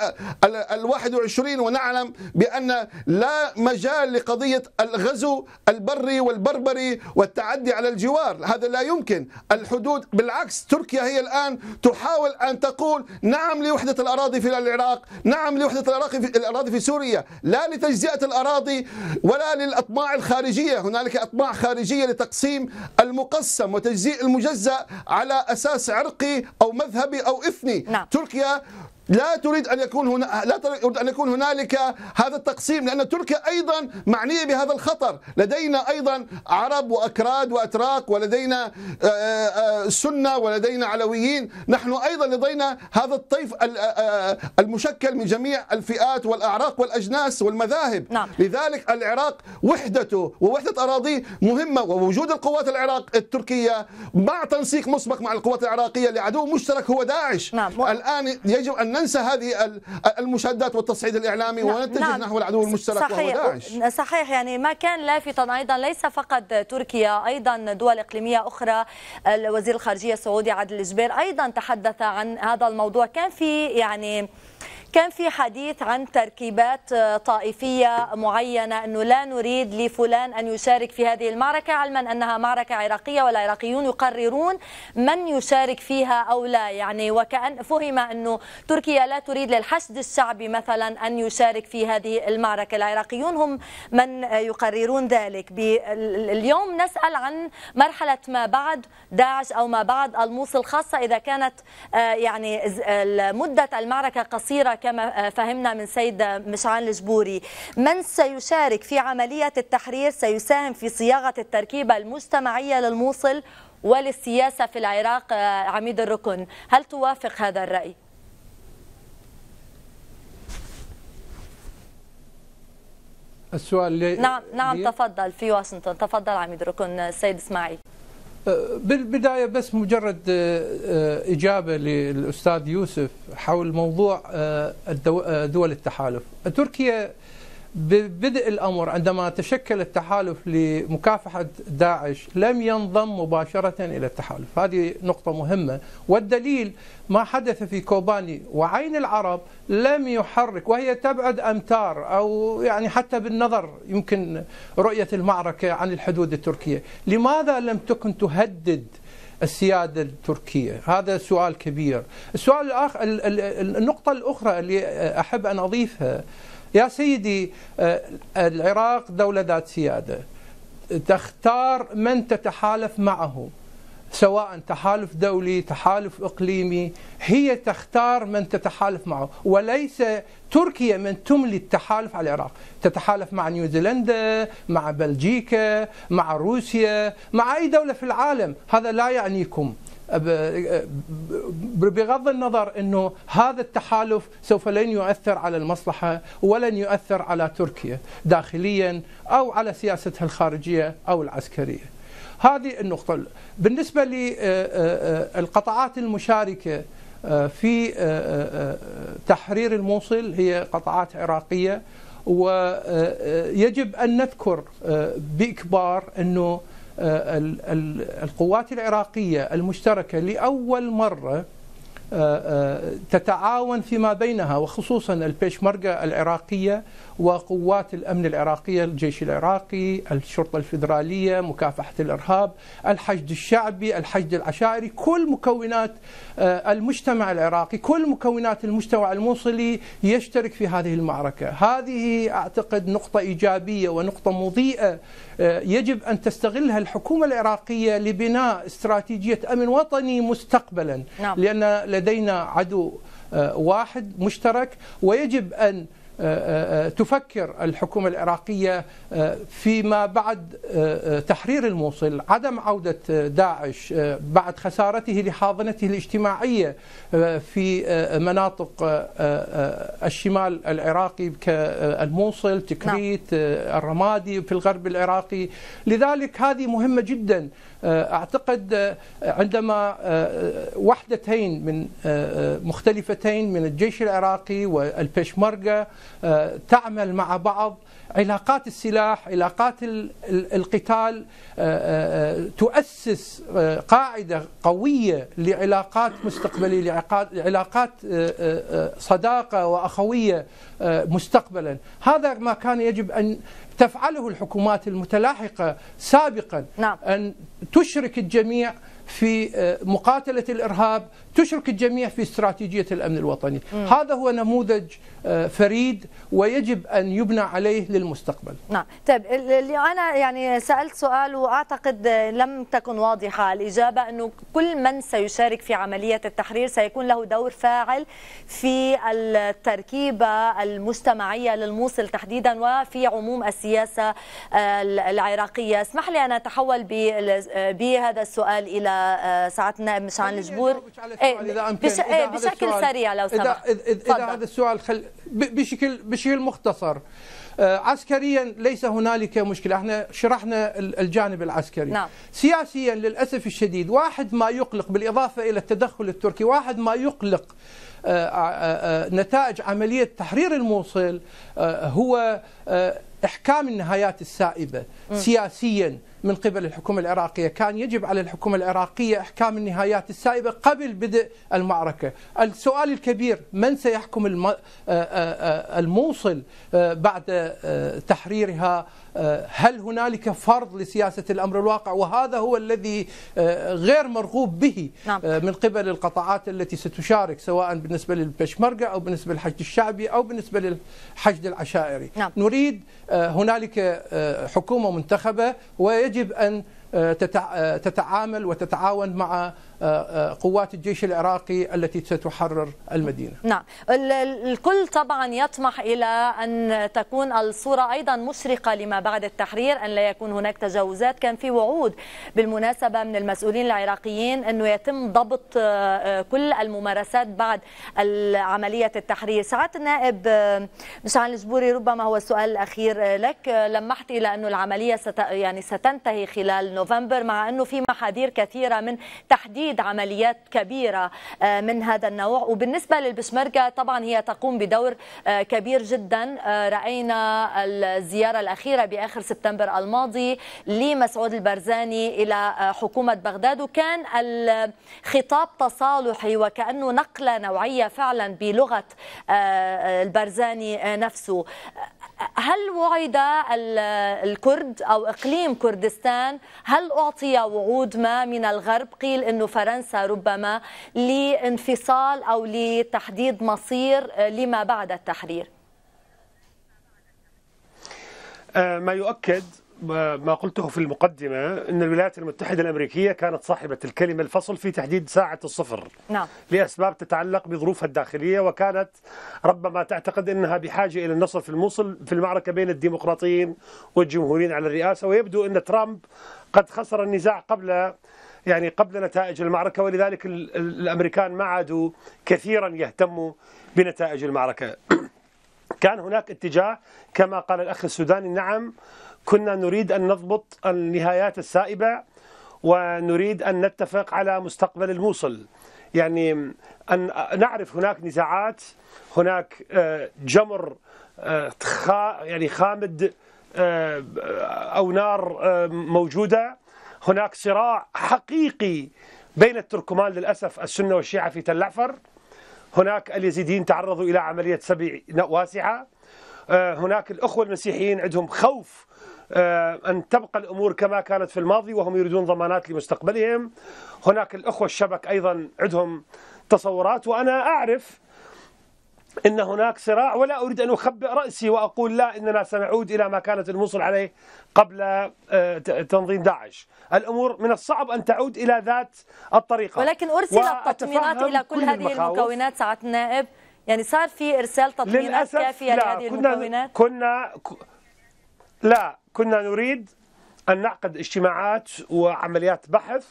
ال 21 ونعلم بان أن لا مجال لقضية الغزو البري والبربري والتعدي على الجوار هذا لا يمكن الحدود بالعكس تركيا هي الآن تحاول أن تقول نعم لوحدة الأراضي في العراق نعم لوحدة الأراضي في, الأراضي في سوريا لا لتجزئة الأراضي ولا للأطماع الخارجية هنالك أطماع خارجية لتقسيم المقسم وتجزيء المجزأ على أساس عرقي أو مذهبي أو إثني نعم. تركيا لا تريد ان يكون هنا لا تريد ان يكون هنالك هذا التقسيم لان تركيا ايضا معنيه بهذا الخطر، لدينا ايضا عرب واكراد واتراك ولدينا آه، آه، آه، سنه ولدينا علويين، نحن ايضا لدينا هذا الطيف المشكل من جميع الفئات والاعراق والاجناس والمذاهب، نعم. لذلك العراق وحدته ووحده اراضيه مهمه ووجود القوات العراق التركيه مع تنسيق مسبق مع القوات العراقيه لعدو مشترك هو داعش، نعم. الان يجب ان ننسى هذه المشادات والتصعيد الاعلامي نعم، ونتجه نعم. نحو العدو المشترك صحيح. وهو داعش صحيح يعني ما كان لافتا ايضا ليس فقط تركيا ايضا دول اقليميه اخرى وزير الخارجيه السعودي عادل الجبير ايضا تحدث عن هذا الموضوع كان في يعني كان في حديث عن تركيبات آه، طائفية معينة أنه لا نريد لفلان أن يشارك في هذه المعركة علما أنها معركة عراقية والعراقيون يقررون من يشارك فيها أو لا يعني وكأن فهم أنه تركيا لا تريد للحشد الشعبي مثلا أن يشارك في هذه المعركة العراقيون هم من آه، يقررون ذلك اليوم نسأل عن مرحلة ما بعد داعش أو ما بعد الموصل خاصة إذا كانت آه، يعني مدة المعركة قصيرة كما فهمنا من سيد مشعل الجبوري من سيشارك في عملية التحرير سيساهم في صياغة التركيبة المجتمعية للموصل وللسياسة في العراق عميد الركن هل توافق هذا الرأي؟ السؤال لي... نعم نعم لي... تفضل في واشنطن تفضل عميد ركن السيد اسماعيل أه، بالبدايه بس مجرد أه، أه، اجابه للاستاذ يوسف حول موضوع دول التحالف، تركيا ببدء الامر عندما تشكل التحالف لمكافحه داعش لم ينضم مباشره الى التحالف، هذه نقطه مهمه، والدليل ما حدث في كوباني وعين العرب لم يحرك وهي تبعد امتار او يعني حتى بالنظر يمكن رؤيه المعركه عن الحدود التركيه، لماذا لم تكن تهدد السيادة التركية هذا سؤال كبير السؤال الآخر النقطة الأخرى اللي أحب أن أضيفها يا سيدي آه، العراق دولة ذات سيادة تختار من تتحالف معه سواء تحالف دولي تحالف اقليمي هي تختار من تتحالف معه وليس تركيا من تملي التحالف على العراق تتحالف مع نيوزيلندا مع بلجيكا مع روسيا مع اي دوله في العالم هذا لا يعنيكم بغض النظر انه هذا التحالف سوف لن يؤثر على المصلحه ولن يؤثر على تركيا داخليا او على سياستها الخارجيه او العسكريه. هذه النقطه بالنسبه للقطاعات آه، آه، آه، المشاركه في تحرير الموصل هي قطاعات عراقيه ويجب ان نذكر باكبار انه آه، القوات العراقية المشتركة لأول مرة آه، آه، تتعاون فيما بينها وخصوصا البيشمركة العراقية وقوات الامن العراقيه الجيش العراقي الشرطه الفيدراليه مكافحه الارهاب الحشد الشعبي الحشد العشائري كل مكونات آه، المجتمع العراقي كل مكونات المجتمع الموصلي يشترك في هذه المعركه هذه اعتقد نقطه ايجابيه ونقطه مضيئه آه، يجب ان تستغلها الحكومه العراقيه لبناء استراتيجيه امن وطني مستقبلا نعم. لان لدينا عدو آه، واحد مشترك ويجب ان تفكر الحكومة العراقية آه، فيما بعد آه، آه، تحرير الموصل عدم عودة داعش بعد خسارته لحاضنته الاجتماعية في مناطق الشمال العراقي كالموصل تكريت نعم. الرمادي في الغرب العراقي لذلك هذه مهمة جدا آه، أعتقد آه، عندما آه، وحدتين من مختلفتين من الجيش العراقي والبيشمركة تعمل مع بعض علاقات السلاح علاقات القتال آه، آه، آه، تؤسس قاعدة قوية لعلاقات مستقبلية لعلاقات صداقة وأخوية مستقبلا هذا ما كان يجب أن تفعله الحكومات المتلاحقة سابقا نعم. أن تشرك الجميع في مقاتلة الإرهاب تشرك الجميع في استراتيجية الأمن الوطني مم. هذا هو نموذج آه، فريد ويجب أن يبنى عليه للمستقبل نعم طيب اللي أنا يعني سألت سؤال وأعتقد آه، لم تكن واضحة الإجابة أنه كل من سيشارك في عملية التحرير سيكون له دور فاعل في التركيبة المجتمعية للموصل تحديدا وفي عموم السياسة آه، العراقية اسمح لي أن أتحول بهذا السؤال إلى ساعتنا مشان الجبور إيه، اذا امكن بش... إيه، إذا بشكل سريع لو سمحت اذا اذا, إذا, إذا هذا السؤال خل... بشكل بشكل مختصر آه، عسكريا ليس هنالك مشكله احنا شرحنا الجانب العسكري نعم. سياسيا للاسف الشديد واحد ما يقلق بالاضافه الى التدخل التركي واحد ما يقلق آه، آه، نتائج عمليه تحرير الموصل هو احكام النهايات السائبه سياسيا من قبل الحكومة العراقية كان يجب على الحكومة العراقية إحكام النهايات السائبة قبل بدء المعركة السؤال الكبير من سيحكم آه، آه، آه، الموصل بعد تحريرها آه، هل هنالك فرض لسياسة الأمر الواقع وهذا هو الذي آه، غير مرغوب به نعم. آه، من قبل القطاعات التي ستشارك سواء بالنسبة للبشمركة أو بالنسبة للحشد الشعبي أو بالنسبة للحشد العشائري نعم. نريد هنالك حكومة منتخبة ويجب أن آه، آه، تتعامل وتتعاون مع آه، قوات الجيش العراقي التي ستحرر المدينة نعم الكل طبعا يطمح إلى أن تكون الصورة أيضا مشرقة لما بعد التحرير أن لا يكون هناك تجاوزات كان في وعود بالمناسبة من المسؤولين العراقيين أنه يتم ضبط كل الممارسات بعد عملية التحرير سعادة النائب مشعل الجبوري ربما هو السؤال الأخير لك لمحت إلى أنه العملية ست يعني ستنتهي خلال نوفمبر مع أنه في محاذير كثيرة من تحديد عمليات كبيرة آه، من هذا النوع وبالنسبة للبشمركة طبعا هي تقوم بدور آه، كبير جدا آه، رأينا الزيارة الأخيرة بآخر سبتمبر الماضي لمسعود البرزاني إلى حكومة بغداد وكان الخطاب تصالحي وكأنه نقلة نوعية فعلا بلغة البرزاني نفسه هل وعد الكرد أو إقليم كردستان هل أعطي وعود ما من الغرب قيل أنه فرنسا ربما لانفصال أو لتحديد مصير آه، لما بعد التحرير آه، ما يؤكد ما قلته في المقدمة أن الولايات المتحدة الأمريكية كانت صاحبة الكلمة الفصل في تحديد ساعة الصفر نعم. لأسباب تتعلق بظروفها الداخلية وكانت ربما تعتقد أنها بحاجة إلى النصر في الموصل في المعركة بين الديمقراطيين والجمهوريين على الرئاسة ويبدو أن ترامب قد خسر النزاع قبل يعني قبل نتائج المعركة ولذلك الأمريكان ما عادوا كثيرا يهتموا بنتائج المعركة كان هناك اتجاه كما قال الأخ السوداني نعم كنا نريد أن نضبط النهايات السائبة ونريد أن نتفق على مستقبل الموصل يعني أن نعرف هناك نزاعات هناك آه، جمر آه، يعني خامد آه، أو نار موجودة هناك صراع حقيقي بين التركمان للأسف السنة والشيعة في تل عفر هناك اليزيديين تعرضوا إلى عملية سبي واسعة هناك الأخوة المسيحيين عندهم خوف آه، أن تبقى الأمور كما كانت في الماضي وهم يريدون ضمانات لمستقبلهم هناك الأخوة الشبك أيضا عندهم تصورات وأنا أعرف ان هناك صراع ولا اريد ان اخبئ راسي واقول لا اننا سنعود الى ما كانت الموصل عليه قبل آه، تنظيم داعش، الامور من الصعب ان تعود الى ذات الطريقه ولكن ارسلت تطمينات الى كل, كل هذه المكونات ساعة النائب، يعني صار في ارسال تطمينات كافيه لهذه كنا المكونات؟ كنا لا كنا نريد أن نعقد اجتماعات وعمليات بحث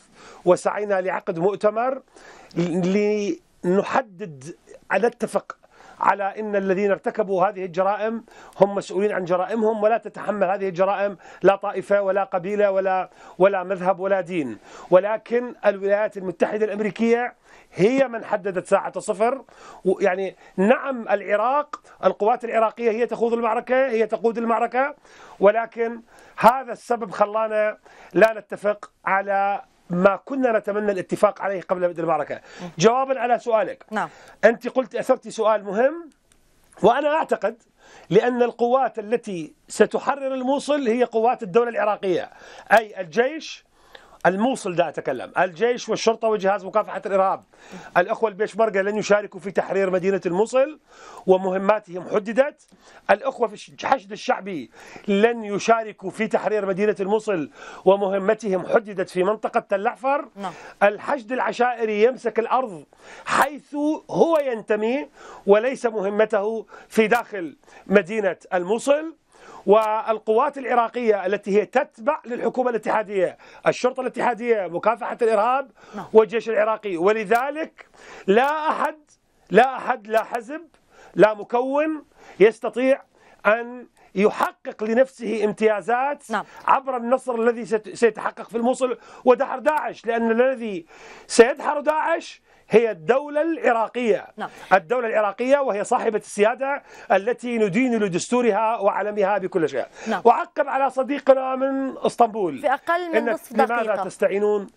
وسعينا لعقد مؤتمر لنحدد على نتفق على أن الذين ارتكبوا هذه الجرائم هم مسؤولين عن جرائمهم ولا تتحمل هذه الجرائم لا طائفة ولا قبيلة ولا ولا مذهب ولا دين ولكن الولايات المتحدة الأمريكية هي من حددت ساعة الصفر يعني نعم العراق القوات العراقية هي تخوض المعركة هي تقود المعركة ولكن هذا السبب خلانا لا نتفق على ما كنا نتمنى الاتفاق عليه قبل بدء المعركة جوابا على سؤالك نعم. أنت قلت أثرت سؤال مهم وأنا أعتقد لأن القوات التي ستحرر الموصل هي قوات الدولة العراقية أي الجيش الموصل دا أتكلم الجيش والشرطة وجهاز مكافحة الإرهاب الأخوة البيشمركة لن يشاركوا في تحرير مدينة الموصل ومهماتهم حددت الأخوة في الحشد الشعبي لن يشاركوا في تحرير مدينة الموصل ومهمتهم حددت في منطقة تلعفر نعم. الحشد العشائري يمسك الأرض حيث هو ينتمي وليس مهمته في داخل مدينة الموصل والقوات العراقية التي هي تتبع للحكومة الاتحادية الشرطة الاتحادية مكافحة الإرهاب نعم. والجيش العراقي ولذلك لا أحد لا أحد لا حزب لا مكون يستطيع أن يحقق لنفسه امتيازات نعم. عبر النصر الذي سيتحقق في الموصل ودحر داعش لأن الذي سيدحر داعش هي الدولة العراقية نعم. الدولة العراقية وهي صاحبة السيادة التي ندين لدستورها وعلمها بكل شيء نعم. وعقب على صديقنا من اسطنبول في أقل من نصف دقيقة لماذا تستعينون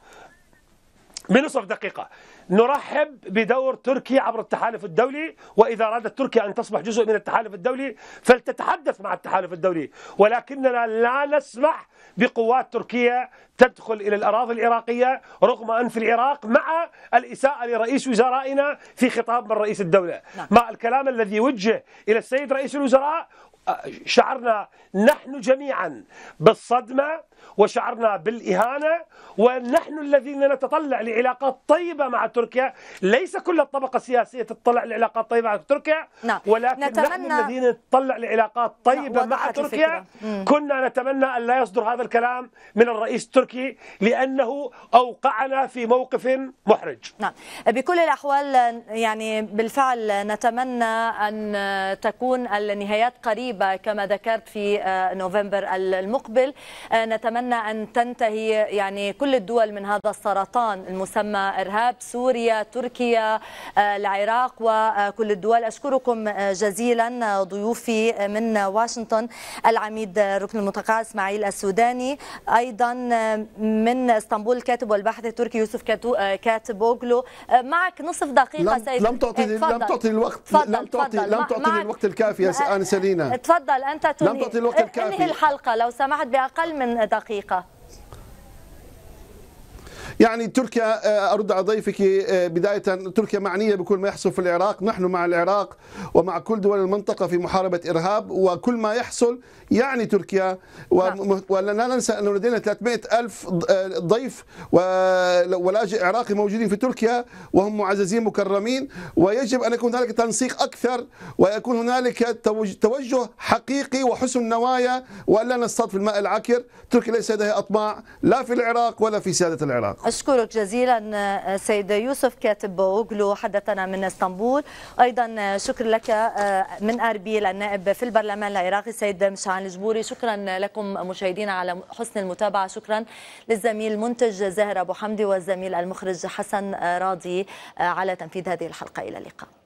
بنصف دقيقة نرحب بدور تركيا عبر التحالف الدولي وإذا أرادت تركيا أن تصبح جزء من التحالف الدولي فلتتحدث مع التحالف الدولي ولكننا لا نسمح بقوات تركيا تدخل إلى الأراضي العراقية رغم أن في العراق مع الإساءة لرئيس وزرائنا في خطاب من رئيس الدولة نعم. مع الكلام الذي وجه إلى السيد رئيس الوزراء آه، شعرنا نحن جميعا بالصدمة وشعرنا بالإهانة ونحن الذين نتطلع لعلاقات طيبة مع تركيا ليس كل الطبقة السياسية تتطلع لعلاقات طيبة مع تركيا نعم. ولكن نتمنى... نحن الذين نتطلع لعلاقات نعم، طيبة مع تركيا كنا نتمنى أن لا يصدر هذا الكلام من الرئيس التركي لأنه أوقعنا في موقف محرج نعم بكل الأحوال يعني بالفعل نتمنى أن تكون النهايات قريبة كما ذكرت في آه، نوفمبر المقبل آه، نتمنى نتمنى أن تنتهي يعني كل الدول من هذا السرطان المسمى إرهاب سوريا تركيا آه، العراق وكل الدول أشكركم آه، جزيلا آه، ضيوفي من واشنطن العميد ركن المتقاعد إسماعيل السوداني أيضا من اسطنبول الكاتب والباحث التركي يوسف كاتبوغلو معك نصف دقيقة لم سيد لم تعطي لم تعطي الوقت لم تعطي لم تعطي الوقت الكافي يا سلينا تفضل أنت لم تعطي الوقت الكافي انهي الحلقة لو سمحت بأقل من دقيقة دقيقة يعني تركيا آه، ارد على ضيفك آه، بدايه تركيا معنيه بكل ما يحصل في العراق، نحن مع العراق ومع كل دول المنطقه في محاربه ارهاب وكل ما يحصل يعني تركيا نعم. ولا ننسى انه لدينا 300 الف آه، ضيف ولاجئ عراقي موجودين في تركيا وهم معززين مكرمين ويجب ان يكون هنالك تنسيق اكثر ويكون هنالك توجه حقيقي وحسن نوايا والا نصطاد في الماء العكر، تركيا ليس لديها اطماع لا في العراق ولا في سياده العراق. أشكرك جزيلا سيد يوسف كاتب أوغلو حدثنا من اسطنبول أيضا شكر لك آه، من أربيل النائب في البرلمان العراقي سيد مشعل الجبوري شكرا لكم مشاهدينا على حسن المتابعة شكرا للزميل المنتج زاهر أبو حمدي والزميل المخرج حسن آه، راضي آه، على تنفيذ هذه الحلقة إلى اللقاء